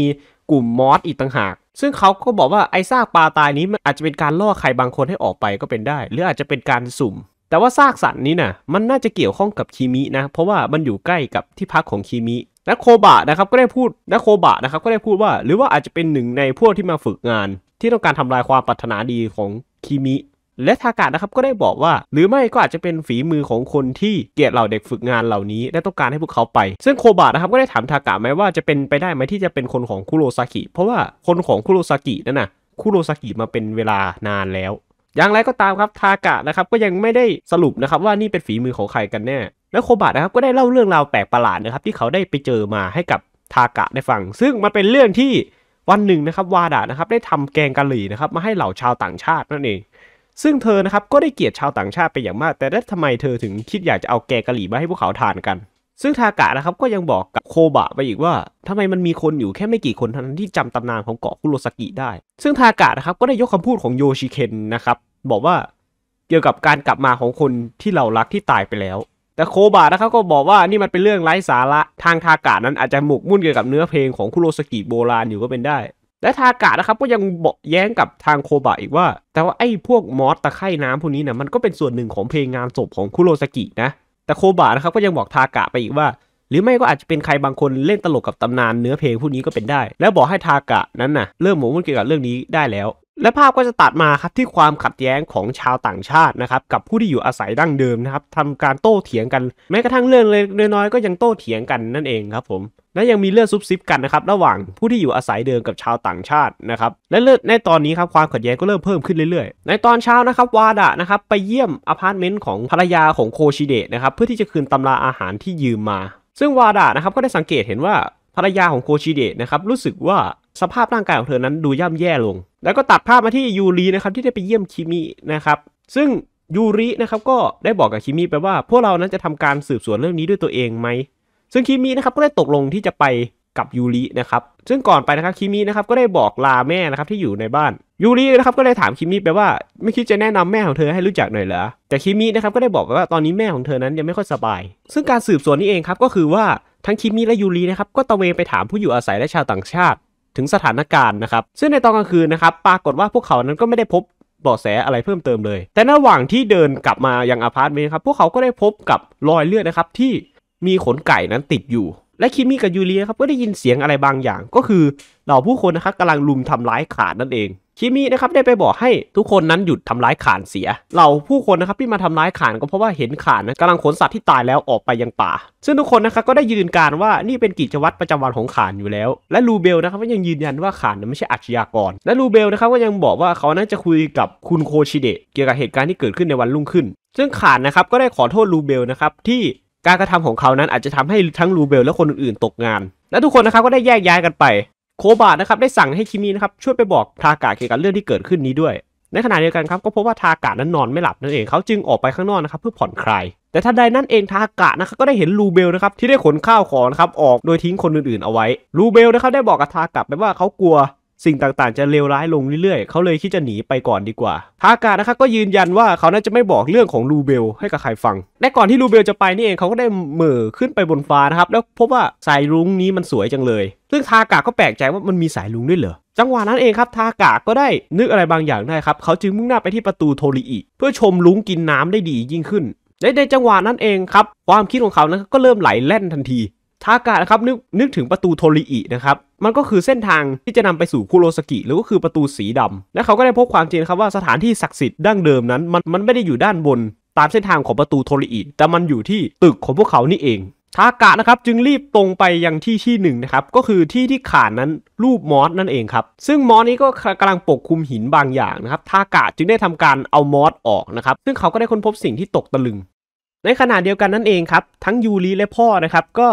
กลุ่มมอสอีกต่างหาก ซึ่งเขาก็บอกว่าไอ้ซากปลาตายนี้มันอาจจะเป็นการล่อใครบางคนให้ออกไปก็เป็นได้ หรืออาจจะเป็นการสุ่ม แต่ว่าซากสัตว์นี้นะ่ะมันน่าจะเกี่ยวข้องกับคีมินะ เพราะว่ามันอยู่ใกล้กับที่พักของคีมินักโคบะนะครับก็ได้พูดนักโคบะนะครับ ก็ได้พูดว่า หรือว่าอาจจะเป็นหนึ่งในพวกที่มาฝึกงาน ที่ต้องการทำลายความปรารถนาดีของคิมิและทากานะครับก็ได้บอกว่า หรือไม่ก็อาจจะเป็นฝีมือของคนที่เกลียดเหล่าเด็กฝึกงานเหล่านี้และต้องการให้พวกเขาไป ซึ่งโคบะนะครับ ก็ได้ถามทากาไหมว่าจะเป็นไปได้ไหมที่จะเป็นคนของคุโรซากิเพราะว่าคนของคุโรซากิ นั่นนะคุโรซากิมาเป็นเวลานานแล้วอย่างไรก็ตามครับทากะนะครับก็ยังไม่ได้สรุปนะครับว่านี่เป็นฝีมือของใครกันแน่แล้วโคบะนะครับก็ได้เล่าเรื่องราวแปลกประหลาดนะครับที่เขาได้ไปเจอมาให้กับทากะได้ฟัง ซึ่งมันเป็นเรื่องที่วันหนึ่งนะครับวาดะนะครับได้ทำแกงกะหรี่นะครับมาให้เหล่าชาวต่างชาตินั่นเอง ซึ่งเธอนะครับก็ได้เกลียดชาวต่างชาติไปอย่างมากแต่ได้ทำไมเธอถึงคิดอยากจะเอาแกงกะหรี่มาให้พวกเขาทานกันซึ่งทากะนะครับก็ยังบอกกับโคบะไปอีกว่า ทำไมมันมีคนอยู่แค่ไม่กี่คนเท่านั้นที่จำตำนานของเกาะคุโรสากิได้ ซึ่งทากะนะครับก็ได้ยกคำพูดของโยชิเคนนะครับ บอกว่าเกี่ยวกับการกลับมาของคนที่เรารักที่ตายไปแล้ว แต่โคบะนะครับก็บอกว่านี่มันเป็นเรื่องไร้สาระ ทางทากะนั้นอาจจะหมกมุ่นเกี่ยวกับเนื้อเพลงของคุโรสากิโบราณ อยู่ก็เป็นได้ และทากะนะครับก็ยังบอกแย้งกับทางโคบะอีกว่า แต่ว่าไอ้พวกมอสตะไคร่น้ำพวกนี้นะมันก็เป็นส่วนหนึ่งของเพลงงานศพของคุโรสากินะแต่โคบานะครับก็ยังบอกทากะไปอีกว่า หรือไม่ก็อาจจะเป็นใครบางคนเล่นตลกกับตำนานเนื้อเพลงพวกนี้ก็เป็นได้ แล้วบอกให้ทากะนั้นนะ่ะเริ่มหมกมุ่นเกี่ยวกับเรื่องนี้ได้แล้วและภาพก็จะตัดมาครับที่ความขัดแย้งของชาวต่างชาตินะครับกับผู้ที่อยู่อาศัยดั้งเดิมนะครับทำการโต้เถียงกันแม้กระทั่งเรื่องเล็กน้อยก็ยังโต้เถียงกันนั่นเองครับผมและยังมีเลือดซุบซิบกันนะครับระหว่างผู้ที่อยู่อาศัยเดิมกับชาวต่างชาตินะครับและเลือดในตอนนี้ครับความขัดแย้งก็เริ่มเพิ่มขึ้นเรื่อย ๆในตอนเช้านะครับวาดะนะครับไปเยี่ยมอพาร์ตเมนต์ของภรรยาของโคชิเดะนะครับเพื่อที่จะคืนตำราอาหารที่ยืมมา ซึ่งวาดะนะครับก็ได้สังเกตเห็นว่าภรรยาของโคชิเดะนะครับรู้สึกว่าสภาพร่างกายของเธอนั้นดูย่ำแย่ลง แล้วก็ตัดภาพมาที่ยูรีนะครับที่ได้ไปเยี่ยมคิมินะครับ ซึ่งยูรินะครับก็ได้บอกกับคิมิไปว่า พวกเรานั้นจะทำการสืบสวนเรื่องนี้ด้วยตัวเองไหม ซึ่งคิมินะครับก็ได้ตกลงที่จะไปกับยูรินะครับ ซึ่งก่อนไปนะครับคิมินะครับก็ได้บอกลาแม่นะครับที่อยู่ในบ้าน ยูรินะครับก็ได้ถามคิมิไปว่า ไม่คิดจะแนะนำแม่ของเธอให้รู้จักหน่อยเหรอ แต่คิมินะครับก็ได้บอกไปว่าตอนนี้แม่ของเธอนั้นยังไม่ค่อยสบาย ซึ่งการสืบสวนนี้เองครับก็คือว่าทั้งคิมิและยูรินะครับก็ตะเวนไปถามผู้อยู่อาศัยและชาวต่างชาติถึงสถานการณ์นะครับ ซึ่งในตอนกลางคืนนะครับ ปรากฏว่าพวกเขานั้นก็ไม่ได้พบเบาะแสอะไรเพิ่มเติมเลย แต่ระหว่างที่เดินกลับมายังอาพาร์ตเมนต์ครับ พวกเขาก็ได้พบกับรอยเลือดนะครับที่มีขนไก่นั้นติดอยู่ และคิมมี่กับยูเลียครับก็ได้ยินเสียงอะไรบางอย่าง ก็คือเหล่าผู้คนนะครับกำลังลุมทำร้ายขาดนั่นเองคิมินะครับได้ไปบอกให้ทุกคนนั้นหยุดทำร้ายข่านเสีย เหล่าผู้คนนะครับที่มาทำร้ายข่านก็เพราะว่าเห็นข่านนะกำลังขนสัตว์ที่ตายแล้วออกไปยังป่า ซึ่งทุกคนนะครับก็ได้ยืนการว่านี่เป็นกิจวัตรประจำวันของข่านอยู่แล้ว และลูเบลนะครับก็ยังยืนยันว่าข่านนั้นไม่ใช่อาชญากร และลูเบลนะครับก็ยังบอกว่าเขาน่าจะคุยกับคุณโคชิเดะเกี่ยวกับเหตุการณ์ที่เกิดขึ้นในวันรุ่งขึ้น ซึ่งข่านนะครับก็ได้ขอโทษลูเบลนะครับที่การกระทำของเขานั้นอาจจะทำให้ทั้งลูเบลและคนอื่นๆ ตกงาน และทุกคนนะครับก็ได้แยกย้ายกันไปโคบาดนะครับได้สั่งให้คิมีนะครับช่วยไปบอกทากาเกี่ยวกับเรื่องที่เกิดขึ้นนี้ด้วย ในขณะเดียวกันครับก็พบว่าทากานั้นนอนไม่หลับนั่นเองเขาจึงออกไปข้างนอกนะครับเพื่อผ่อนคลายแต่ทันใดนั่นเองทากะนะครับก็ได้เห็นลูเบลนะครับที่ได้ขนข้าวของนะครับออกโดยทิ้งคนอื่นๆเอาไว้ลูเบลนะครับได้บอกกับทากะไปว่าเขากลัวสิ่งต่างๆจะเลวร้ายลงเรื่อยๆ เขาเลยคิดจะหนีไปก่อนดีกว่าฮากานะครับก็ยืนยันว่าเขาน่าจะไม่บอกเรื่องของลูเบล ให้กับใครฟังและก่อนที่ลูเบลจะไปนี่เองเขาก็ได้เหม่อขึ้นไปบนฟ้านะครับแล้วพบว่าสายรุ้งนี้มันสวยจังเลย ซึ่งทากาก็แปลกใจว่ามันมีสายรุ้งด้วยเหรอจังหวะนั้นเองครับทากาก็ได้นึกอะไรบางอย่างได้ครับเขาจึงมุ่งหน้าไปที่ประตูโทริอิเพื่อชมลุงกินน้ำได้ดียิ่งขึ้นและในจังหวะนั้นเองครับความคิดของเขานั้นก็เริ่มไหลแล่นทันทีทากะนะครับนึกนึกถึงประตูโทริอินะครับ มันก็คือเส้นทางที่จะนำไปสู่คุโรสกิหรือก็คือประตูสีดำ และเขาก็ได้พบความจริงครับ ว่าสถานที่ศักดิ์สิทธิ์ดั้งเดิมนั้นมันมันไม่ได้อยู่ด้านบน ตามเส้นทางของประตูโทริอิแต่มันอยู่ที่ตึกของพวกเขานี่เองทากะนะครับจึงรีบตรงไปยังที่ที่หนึ่งนะครับ ก็คือที่ที่ขานนั้นรูปมอสนั่นเองครับซึ่งมอสนี้ก็กำลังปกคลุมหินบางอย่างนะครับทากะจึงได้ทำการเอามอสออกนะครับซึ่งเขาก็ได้ค้นพบสิ่งที่ตกตะลึง ในขณะเดียวกันนั่นเองครับ ทั้งยูรีและพ่อนะครับก็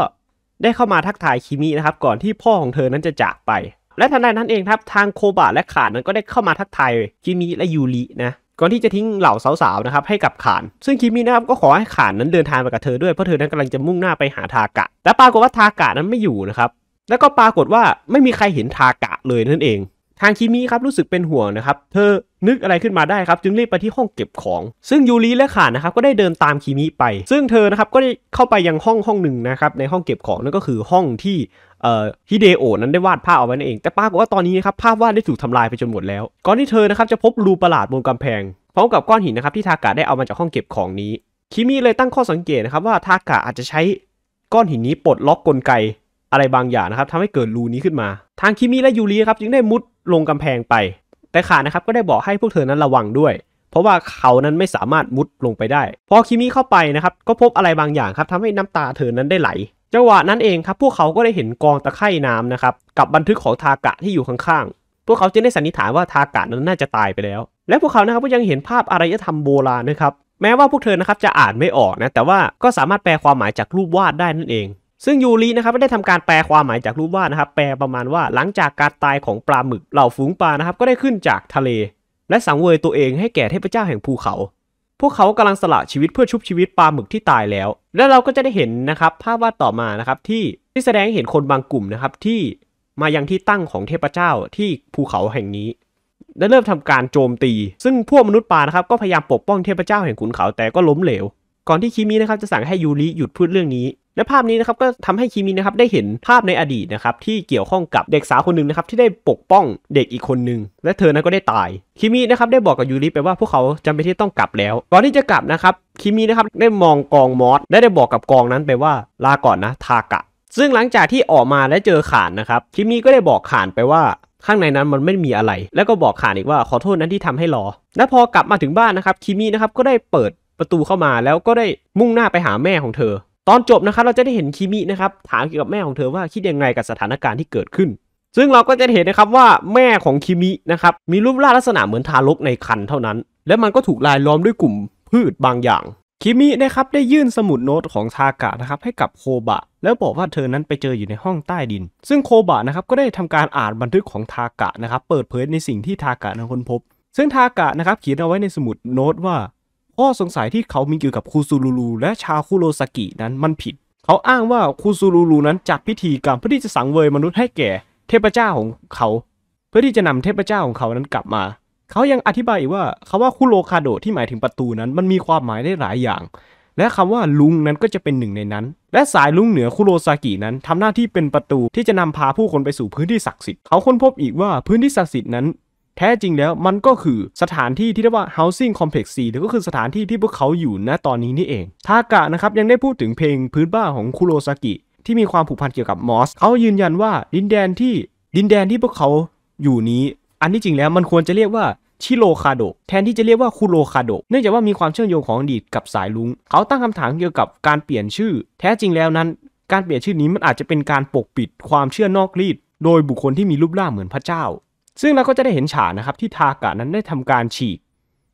ได้เข้ามาทักทายคิมินะครับก่อนที่พ่อของเธอนั้นจะจากไป และทันใดนั้นเองครับทางโคบะและขานนั้นก็ได้เข้ามาทักทายคิมิและยูรินะก่อนที่จะทิ้งเหล่าสาวๆนะครับให้กับขาน ซึ่งคิมินะครับก็ขอให้ขานนั้นเดินทางไปกับเธอด้วยเพราะเธอนั้นกำลังจะมุ่งหน้าไปหาทากะแต่ปรากฏว่าทากะนั้นไม่อยู่นะครับแล้วก็ปรากฏว่าไม่มีใครเห็นทากะเลยนั่นเองทางคิมิครับรู้สึกเป็นห่วงนะครับ เธอนึกอะไรขึ้นมาได้ครับ จึงรีบไปที่ห้องเก็บของ ซึ่งยูริและข่านะครับก็ได้เดินตามคิมิไป ซึ่งเธอนะครับก็ได้เข้าไปยังห้องห้องหนึ่งนะครับ ในห้องเก็บของ นั่นก็คือห้องที่ฮิเดโอนั้นได้วาดภาพเอาไว้นั่นเองแต่ปรากฏว่าตอนนี้นะครับภาพวาดได้ถูกทำลายไปจนหมดแล้วก่อนที่เธอนะครับจะพบรูประหลาดบนกำแพง พร้อมกับก้อนหินนะครับที่ทากะได้เอามาจากห้องเก็บของนี้คิมิเลยตั้งข้อสังเกตนะครับว่าทากะอาจจะใช้ก้อนหินนี้ปลดล็อกกลไกอะไรบางอย่างนะครับทำให้เกิดรูนี้ขึ้นมา ทางคิมิและยูริครับจึงได้มุดลงกำแพงไป แต่ขานะครับก็ได้บอกให้พวกเธอนั้นระวังด้วย เพราะว่าเขานั้นไม่สามารถมุดลงไปได้ พอคิมิเข้าไปนะครับก็พบอะไรบางอย่างครับทำให้น้ำตาเธอนั้นได้ไหล จังหวะนั้นเองครับ พวกเขาก็ได้เห็นกองตะไคร่น้ำนะครับกับบันทึกของทากะที่อยู่ข้างๆพวกเขาจึงได้สันนิษฐานว่าทากะนั้นน่าจะตายไปแล้ว และพวกเขานะครับก็ยังเห็นภาพอารยธรรมโบราณนะครับแม้ว่าพวกเธอนะครับจะอ่านไม่ออกนะแต่ว่าก็สามารถแปลความหมายจากรูปวาดได้นั่นเองซึ่งยูรินะครับได้ทำการแปลความหมายจากรูปวาดนะครับแปลประมาณว่าหลังจากการตายของปลาหมึก เหล่าฝูงปลานะครับก็ได้ขึ้นจากทะเล และสังเวยตัวเองให้แก่เทพเจ้าแห่งภูเขา พวกเขากำลังสละชีวิตเพื่อชุบชีวิตปลาหมึกที่ตายแล้ว และเราก็จะได้เห็นนะครับภาพวาดต่อมานะครับที่ ที่แสดงเห็นคนบางกลุ่มนะครับที่มายังที่ตั้งของเทพเจ้าที่ภูเขาแห่งนี้ และเริ่มทำการโจมตีซึ่งพวกมนุษย์ปลานะครับก็พยายามปกป้องเทพเจ้าแห่งขุนเขาแต่ก็ล้มเหลวก่อนที่คิมินะครับจะสั่งให้ยูริหยุดพูดเรื่องนี้และภาพนี้นะครับก็ทำให้คีมินนะครับได้เห็นภาพในอดีตนะครับที่เกี่ยวข้องกับเด็กสาวคนหนึ่งนะครับที่ได้ปกป้องเด็กอีกคนหนึ่งและเธอนั้นก็ได้ตายคีมินะครับได้บอกกับยูริไปว่าพวกเขาจำเป็นที่ต้องกลับแล้วก่อนที่จะกลับนะครับคีมินะครับได้มองกองมอสและได้บอกกับกองนั้นไปว่าลาก่อนนะทากะ ซึ่งหลังจากที่ออกมาและเจอขานนะครับคีมีก็ได้บอกขานไปว่า ข้างในนั้นมันไม่มีอะไร แล้วก็บอกขานอีกว่าขอโทษนั้นที่ทำให้รอและพอกลับมาถึงบ้านนะครับคีมีนะครับก็ได้เปิดประตูเข้ามา แล้วก็ได้มุ่งหน้าไปหาแม่ของเธอตอนจบนะครับเราจะได้เห็นคิมินะครับถามเกี่ยวกับแม่ของเธอว่า คิดยังไงกับสถานการณ์ที่เกิดขึ้น ซึ่งเราก็จะเห็นนะครับว่าแม่ของคิมินะครับมีรูปร่างลักษณะเหมือนทารกในครรภ์เท่านั้น และมันก็ถูกลายล้อมด้วยกลุ่มพืชบางอย่างคิมินะครับได้ยื่นสมุดโน้ตของทากะนะครับให้กับโคบะ แล้วบอกว่าเธอนั้นไปเจออยู่ในห้องใต้ดิน ซึ่งโคบะนะครับก็ได้ทำการอ่านบันทึกของทากะนะครับเปิดเผยในสิ่งที่ทากะนั้นค้นพบ ซึ่งทากะนะครับเขียนเอาไว้ในสมุดโน้ตว่าข้อสงสัยที่เขามีเกี่ยวกับคูซูลูลูและชาคุโรสากินั้นมันผิด เขาอ้างว่าคูซูลูลูนั้นจัดพิธีกรรมเพื่อที่จะสังเวยมนุษย์ให้แก่ เทพเจ้าของเขา เพื่อที่จะนำเทพเจ้าของเขานั้นกลับมา เขายังอธิบายอีกว่าคำว่าคุโรคาโดที่หมายถึงประตูนั้นมันมีความหมายได้หลายอย่าง และคำว่าลุงนั้นก็จะเป็นหนึ่งในนั้น และสายลุงเหนือคุโรซากินั้นทำหน้าที่เป็นประตูที่จะนำพาผู้คนไปสู่พื้นที่ศักดิ์สิทธิ์ เขาค้นพบอีกว่าพื้นที่ศักดิ์สิทธิ์นั้นแท้จริงแล้วมันก็คือสถานที่ที่เรียกว่า housing complex 4หรือก็คือสถานที่ที่พวกเขาอยู่ณตอนนี้นี่เองทากะนะครับยังได้พูดถึงเพลงพื้นบ้านของคุโรซากิ ที่มีความผูกพันเกี่ยวกับมอสเขายืนยันว่าดินแดนที่ดินแดนที่พวกเขาอยู่นี้ อันที่จริงแล้วมันควรจะเรียกว่าชิโรคาโดแทนที่จะเรียกว่าคุโรคาโดเนื่องจากว่ามีความเชื่อมโยงของอดีตกับสายลุง เขาตั้งคำถามเกี่ยวกับการเปลี่ยนชื่อ แท้จริงแล้วนั้น การเปลี่ยนชื่อนี้มันอาจจะเป็นการปกปิดความเชื่อนอกรีดโดยบุคคลที่มีรูปร่างเหมือนพระเจ้าซึ่งเราก็จะได้เห็นฉากนะครับที่ทากะนั้นได้ทำการฉีก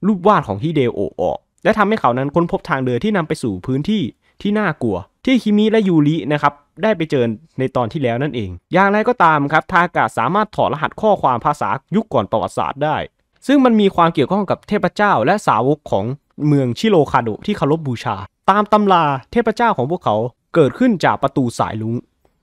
รูปวาดของฮิเดโอะออกและทำให้เขานั้นค้นพบทางเดินที่นำไปสู่พื้นที่ที่น่ากลัว ที่คิมิและยูรินะครับ ได้ไปเจอในตอนที่แล้วนั่นเอง อย่างไรก็ตามครับทากะสามารถถอดรหัสข้อความภาษายุคก่อนประวัติศาสตร์ได้ ซึ่งมันมีความเกี่ยวข้องกับเทพเจ้าและสาวกของเมืองชิโรคาโดที่เคารพบบูชา ตามตำราเทพเจ้าของพวกเขาเกิดขึ้นจากประตูสายลุง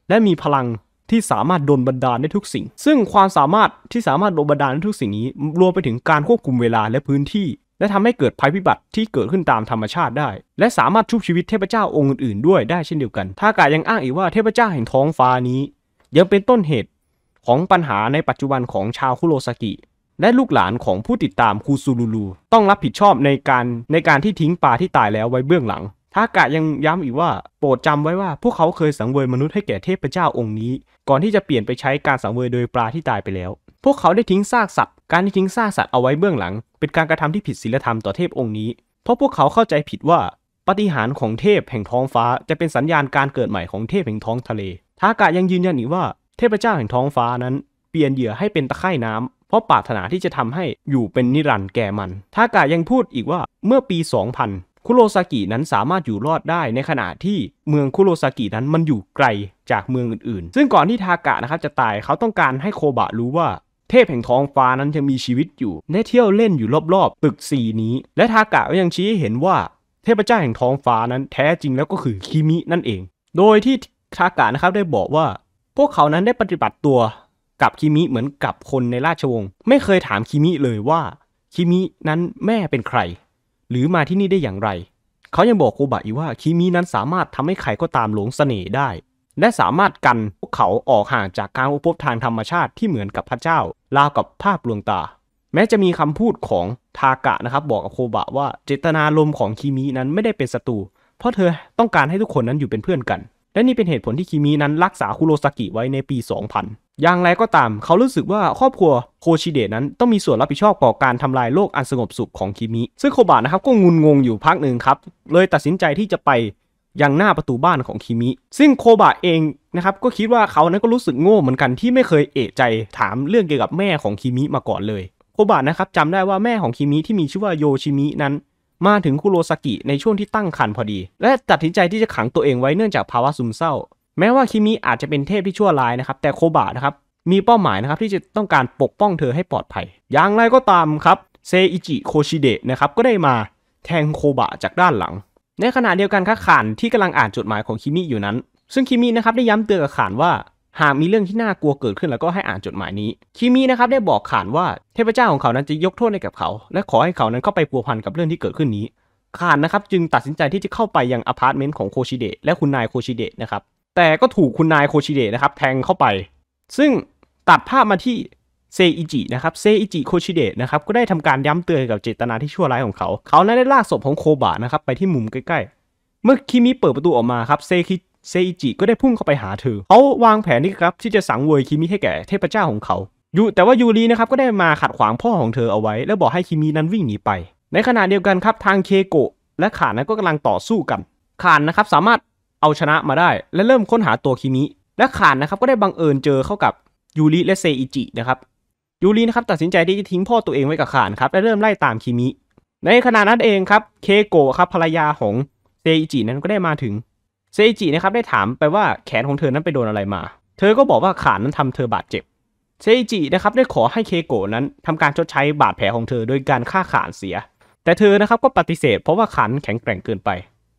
และมีพลังที่สามารถโดนบันดาลได้ทุกสิ่ง ซึ่งความสามารถที่สามารถโดนบันดาลได้ทุกสิ่งนี้ รวมไปถึงการควบคุมเวลาและพื้นที่ และทำให้เกิดภัยพิบัติที่เกิดขึ้นตามธรรมชาติได้ และสามารถชุบชีวิตเทพเจ้าองค์อื่นๆ ด้วยได้เช่นเดียวกันทากายังอ้างอีกว่าเทพเจ้าแห่งท้องฟ้านี้ ยังเป็นต้นเหตุของปัญหาในปัจจุบันของชาวคุโรสกิและลูกหลานของผู้ติดตามคูซูลูลูต้องรับผิดชอบในการในการที่ทิ้งปลาที่ตายแล้วไว้เบื้องหลังทากะยังย้ำอีกว่า โปรดจำไว้ว่าพวกเขาเคยสังเวยมนุษย์ให้แก่เทพเจ้าองค์นี้ ก่อนที่จะเปลี่ยนไปใช้การสังเวยโดยปลาที่ตายไปแล้ว พวกเขาได้ทิ้งซากสัตว์การที่ทิ้งซากสัตว์เอาไว้เบื้องหลัง เป็นการกระทำที่ผิดศีลธรรมต่อเทพองค์นี้ เพราะพวกเขาเข้าใจผิดว่า ปฏิหารของเทพแห่งท้องฟ้าจะเป็นสัญญาณการเกิดใหม่ของเทพแห่งท้องทะเลทากะยังยืนยันอีกว่าเทพเจ้าแห่งท้องฟ้านั้นเปลี่ยนเหยื่อให้เป็นตะไคร่น้ำ เพราะปรารถนาที่จะทำให้อยู่เป็นนิรันดร์แก่มันทากะยังพูดอีกว่าเมื่อปี2000คุโรซากินั้นสามารถอยู่รอดได้ในขณะที่เมืองคุโรซากินั้นมันอยู่ไกลจากเมืองอื่นๆ ซึ่งก่อนที่ทากะนะครับจะตายเขาต้องการให้โคบะรู้ว่า เทพแห่งท้องฟ้านั้นยังมีชีวิตอยู่ได้เที่ยวเล่นอยู่รอบ ๆ ตึกสีนี้ และทากะก็ยังชี้ให้เห็นว่า เทพเจ้าแห่งท้องฟ้านั้นแท้จริงแล้วก็คือคิมินั่นเอง โดยที่ทากะนะครับได้บอกว่า พวกเขานั้นได้ปฏิบัติตัว กับคิมิเหมือนกับคนในราชวงศ์ไม่เคยถามคิมิเลยว่าคิมินั้นแม่เป็นใครหรือมาที่นี่ได้อย่างไร เขายังบอกโคบะอีกว่า คีมีนั้นสามารถทำให้ใครก็ตามหลงเสน่ห์ได้ และสามารถกันพวกเขาออกห่างจากการอุปบทางธรรมชาติที่เหมือนกับพระเจ้า ราวกับภาพลวงตา แม้จะมีคำพูดของทากะนะครับบอกกับโคบะว่าเจตนาลมของคีมีนั้นไม่ได้เป็นศัตรูเพราะเธอต้องการให้ทุกคนนั้นอยู่เป็นเพื่อนกัน และนี่เป็นเหตุผลที่คีมีนั้นรักษาคุโรสากิไว้ในปี2000อย่างไรก็ตาม เขารู้สึกว่าครอบครัวโคชิเดะนั้นต้องมีส่วนรับผิดชอบต่อการทำลายโลกอันสงบสุขของคิมิซึ่งโคบะนะครับก็งุนงงอยู่พักหนึ่งครับเลยตัดสินใจที่จะไปยังหน้าประตูบ้านของคิมิซึ่งโคบะเองนะครับก็คิดว่าเขานั้นก็รู้สึกโง่เหมือนกันที่ไม่เคยเอะใจถามเรื่องเกี่ยวกับแม่ของคิมิมาก่อนเลย โคบะนะครับจำได้ว่าแม่ของคิมิที่มีชื่อว่าโยชิมินั้น มาถึงคุโรสากิในช่วงที่ตั้งครรภ์พอดี และตัดสินใจที่จะขังตัวเองไว้เนื่องจากภาวะซึมเศร้าแม้ว่าคิมิอาจจะเป็นเทพที่ชั่วร้ายนะครับ แต่โคบะนะครับมีเป้าหมายนะครับที่จะต้องการปกป้องเธอให้ปลอดภัย อย่างไรก็ตามครับเซอิจิโคชิเดะนะครับก็ได้มาแทงโคบะ จากด้านหลัง ในขณะเดียวกันข้าขานที่กำลังอ่านจดหมายของคิมิอยู่นั้น ซึ่งคิมินะครับได้ย้ำเตือนกับขานว่าหากมีเรื่องที่น่ากลัวเกิดขึ้นแล้วก็ให้อ่านจดหมายนี้ คิมินะครับได้บอกขานว่าเทพเจ้าของเขานั้นจะยกโทษให้กับเขา และขอให้เขานั้นเข้าไปพัวพันกับเรื่องที่เกิดขึ้นนี้ขานนะครับจึงตัดสินใจที่จะเข้าไปยังอพาร์ตเมนต์ของโคชิเดะและคุณนายโคชิเดะนะครับแต่ก็ถูกคุณนายโคชิเดะนะครับ แทงเข้าไป ซึ่งตัดภาพมาที่เซอิจินะครับ เซอิจิโคชิเดะนะครับ ก็ได้ทำการย้ำเตือนกับเจตนาที่ชั่วร้ายของเขา เขานั้นได้ลากศพของโคบะนะครับ ไปที่มุมใกล้ ๆ เมื่อคิมิเปิดประตูออกมาครับเซเซอิจิก็ได้พุ่งเข้าไปหาเธอ เขาวางแผนนี่ครับ ที่จะสังเวยคิมิให้แก่เทพเจ้าของเขายูแต่ว่ายูรีนะครับก็ได้มาขัดขวางพ่อของเธอเอาไว้ แล้วบอกให้คิมินั้นวิ่งหนีไป ในขณะเดียวกันครับทางเคโกะและขานนั้นก็กำลังต่อสู้กันขานนะครับสามารถเอาชนะมาได้และเริ่มค้นหาตัวคิมิและขานนะครับก็ได้บังเอิญเจอเข้ากับยูริและเซอิจินะครับยูรินะครับตัดสินใจที่จะทิ้งพ่อตัวเองไว้กับขานครับและเริ่มไล่ตามคิมิในขณะนั้นเองครับเคโกะครับภรรยาของเซอิจินั้นก็ได้มาถึงเซอิจินะครับได้ถามไปว่าแขนของเธอนั้นไปโดนอะไรมาเธอก็บอกว่าขานนั้นทำเธอบาดเจ็บ เซอิจินะครับได้ขอให้เคโกะนั้นทำการชดใช้บาดแผลของเธอโดยการฆ่าขานเสีย แต่เธอนะครับก็ปฏิเสธเพราะว่าขานแข็งแกร่งเกินไป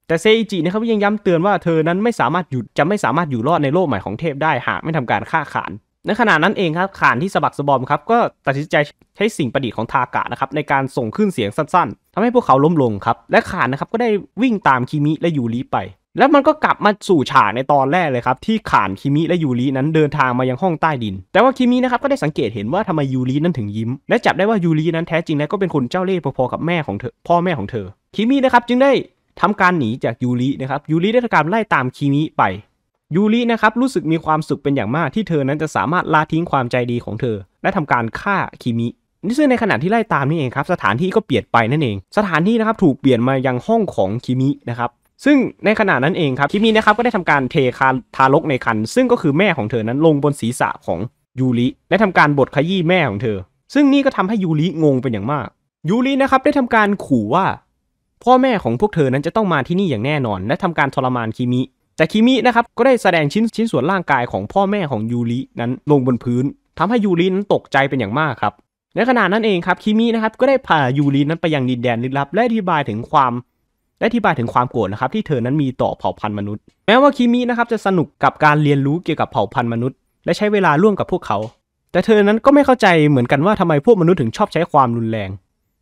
แต่เซอิจินะครับยังย้ำเตือนว่าเธอนั้นไม่สามารถหยุดจะไม่สามารถอยู่รอดในโลกใหม่ของเทพได้หากไม่ทำการฆ่าขาน ในขณะนั้นเองครับ ขานที่สะบักสะบอมครับ ก็ตัดสินใจใช้สิ่งประดิษฐ์ของทากะนะครับในการส่งขึ้นเสียงสั้นๆทำให้พวกเขาล้มลงครับ และขานนะครับก็ได้วิ่งตามคิมิและยูริไป แล้วมันก็กลับมาสู่ฉากในตอนแรกเลยครับที่ขานคิมิและยูรินั้นเดินทางมายังห้องใต้ดิน แต่ว่าคิมินะครับก็ได้สังเกตเห็นว่าทำไมยูรินั้นถึงยิ้ม และจับได้ว่ายูรินั้นแท้จริงแล้วก็เป็นคนเจ้าเล่ห์พอๆกับแม่ของเธอพ่อแม่ของเธอคิมินะครับจึงได้ทำการหนีจากยูรินะครับยูริได้ทำการไล่ตามคีมิไป ยูรินะครับรู้สึกมีความสุขเป็นอย่างมากที่เธอนั้นจะสามารถลาทิ้งความใจดีของเธอ และทำการฆ่าคีมินี่ซึ่งในขณะที่ไล่ตามนี่เองครับ สถานที่ก็เปลี่ยนไปนั่นเอง สถานที่นะครับถูกเปลี่ยนมายังห้องของคีมินะครับ ซึ่งในขณะนั้นเองครับคีมินะครับก็ได้ทำการเทคาทารกในคัน ซึ่งก็คือแม่ของเธอนั้นลงบนศีรษะของยูริและทำการบดขยี้แม่ของเธอ ซึ่งนี่ก็ทำให้ยูริงงเป็นอย่างมาก ยูรินะครับได้ทำการขู่ว่าพ่อแม่ของพวกเธอนั้นจะต้องมาที่นี่อย่างแน่นอน และทำการทรมานคิมิ แต่คิมินะครับก็ได้แสดงชิ้นชิ้นส่วนร่างกายของพ่อแม่ของยูรินั้นลงบนพื้น ทำให้ยูรินั้นตกใจเป็นอย่างมากครับ ในขณะนั้นเองครับคิมินะครับก็ได้พายูรินั้นไปยังดินแดนลึกลับและอธิบายถึงความ และอธิบายถึงความโกรธนะครับ ที่เธอนั้นมีต่อเผ่าพันธุ์มนุษย์ แม้ว่าคิมินะครับจะสนุกกับการเรียนรู้เกี่ยวกับเผ่าพันธุ์มนุษย์ และใช้เวลาร่วมกับพวกเขา แต่เธอนั้นก็ไม่เข้าใจเหมือนกันว่าทำไมพวกมนุษย์ถึงชอบใช้ความรุนแรง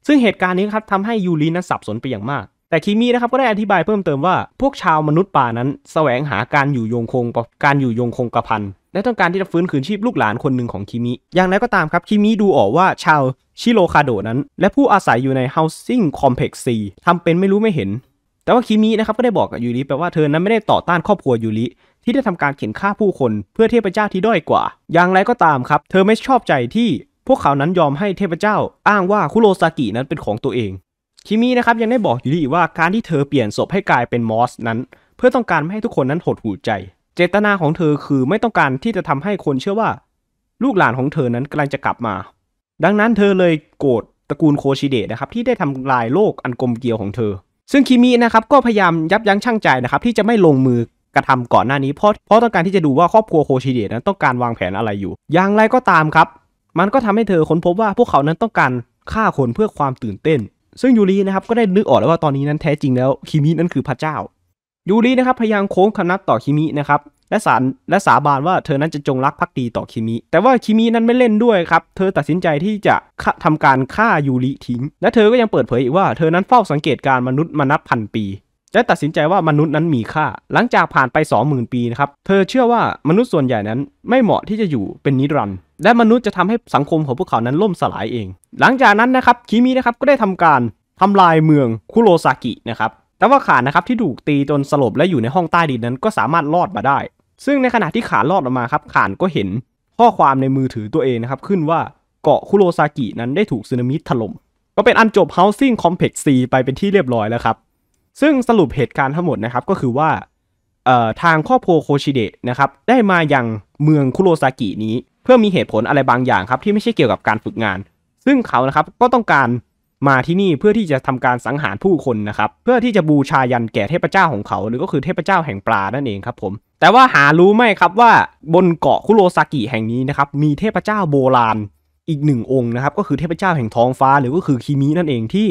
ซึ่งเหตุการณ์นี้ครับทำให้ยูรินั้นสับสนไปอย่างมาก แต่คิมีนะครับก็ได้อธิบายเพิ่มเติมว่าพวกชาวมนุษย์ป่านั้นสแสวงหาการอยู่โยงคงการอยู่โยงคงกระพันและต้องการที่จะฟื้นคืนชีพลูกหลานคนหนึ่งของคิมีอย่างไรก็ตามครับคิมีดูออกว่าชาวชิโรคาโดนั้น และผู้อาศัยอยู่ใน Housing Complex C ทำเป็นไม่รู้ไม่เห็น แต่ว่าคิมีนะครับก็ได้บอกกับยูริแปลว่าเธอนั้นไม่ได้ต่อต้านครอบครัวยูริที่ได้ทำการเข็นฆ่าผู้คน เพื่อเทพเจ้าที่ด้อยกว่า อย่างไรก็ตามครับ เธอไม่ชอบใจที่พวกเขานั้นยอมให้เทพเจ้าอ้างว่าคุโรซากินั้นเป็นของตัวเอง คิมีนะครับยังได้บอกอยู่ดีว่าการที่เธอเปลี่ยนศพให้กลายเป็นมอสนั้น เพื่อต้องการไม่ให้ทุกคนนั้นหดหู่ใจ เจตนาของเธอคือไม่ต้องการที่จะทำให้คนเชื่อว่า ลูกหลานของเธอนั้นกำลังจะกลับมา ดังนั้นเธอเลยโกรธตระกูลโคชิเดะนะครับ ที่ได้ทำลายโลกอันกลมเกลียวของเธอ ซึ่งคิมีนะครับก็พยายามยับยั้งชั่งใจนะครับ ที่จะไม่ลงมือกระทำก่อนหน้านี้เพราะเพราะต้องการที่จะดูว่าครอบครัวโคชิเดะนั้นต้องการวางแผนอะไรอยู่ อย่างไรก็ตามครับมันก็ทำให้เธอค้นพบว่าพวกเขานั้นต้องการฆ่าคนเพื่อความตื่นเต้น ซึ่งยูรีนะครับก็ได้นึกออกแล้วว่าตอนนี้นั้นแท้จริงแล้วคิมินั้นคือพระเจ้า ยูรีนะครับพยายามโค้งคำนับต่อคิมินะครับและสารและสาบานว่าเธอนั้นจะจงรักภักดีต่อคิมิแต่ว่าคิมินั้นไม่เล่นด้วยครับเธอตัดสินใจที่จะทำการฆ่ายูริทิ้ง และเธอก็ยังเปิดเผยอีกว่าเธอนั้นเฝ้าสังเกตการมนุษย์มานับพันปีและตัดสินใจว่ามนุษย์นั้นมีค่า หลังจากผ่านไป 20,000 ปีนะครับ เธอเชื่อว่ามนุษย์ส่วนใหญ่นั้นไม่เหมาะที่จะอยู่เป็นนิรันดร์และมนุษย์จะทำให้สังคมของพวกเขา นั้นล่มสลายเอง หลังจากนั้นนะครับ คิมีนะครับก็ได้ทำการทำลายเมืองคุโรซากินะครับแต่ว่าขานะครับที่ถูกตีจนสลบและอยู่ในห้องใต้ดินนั้นก็สามารถรอดมาได้ ซึ่งในขณะที่ขารอดออกมาครับขานก็เห็น ข้อความในมือถือตัวเองนะครับขึ้นว่าเกาะคุโรซากินั้นได้ถูกสึนามิถล่ม ก็เป็นอันจบ Housing Complex C ไปเป็นที่เรียบร้อยแล้วครับซึ่งสรุปเหตุการณ์ทั้งหมดนะครับก็คือว่าทางครอบครัวโคชิเดะนะครับได้มาอย่างเมืองคุโรซากินี้ เพื่อมีเหตุผลอะไรบางอย่างครับที่ไม่ใช่เกี่ยวกับการฝึกงาน ซึ่งเขานะครับก็ต้องการมาที่นี่เพื่อที่จะทำการสังหารผู้คนนะครับ เพื่อที่จะบูชายันแก่เทพเจ้าของเขา หรือก็คือเทพเจ้าแห่งปลานั่นเองครับผมแต่ว่าหารู้ไหมครับว่าบนเกาะคุโรซากิแห่งนี้นะครับมีเทพเจ้าโบราณอีกหนึ่งองค์นะครับก็คือเทพเจ้าแห่งท้องฟ้า หรือก็คือคีมินั่นเองที่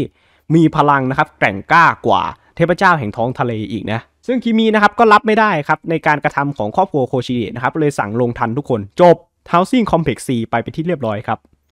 มีพลังนะครับแกร่งกล้ากว่าเทพเจ้าแห่งท้องทะเลอีกนะ ซึ่งคิมีนะครับก็รับไม่ได้ครับในการกระทำของครอบครัวโคชิเดะนะครับ เลยสั่งลงทันทุกคนจบาซิ่งคอมเพล็กซ4ไปเป็นที่เรียบร้อยครับ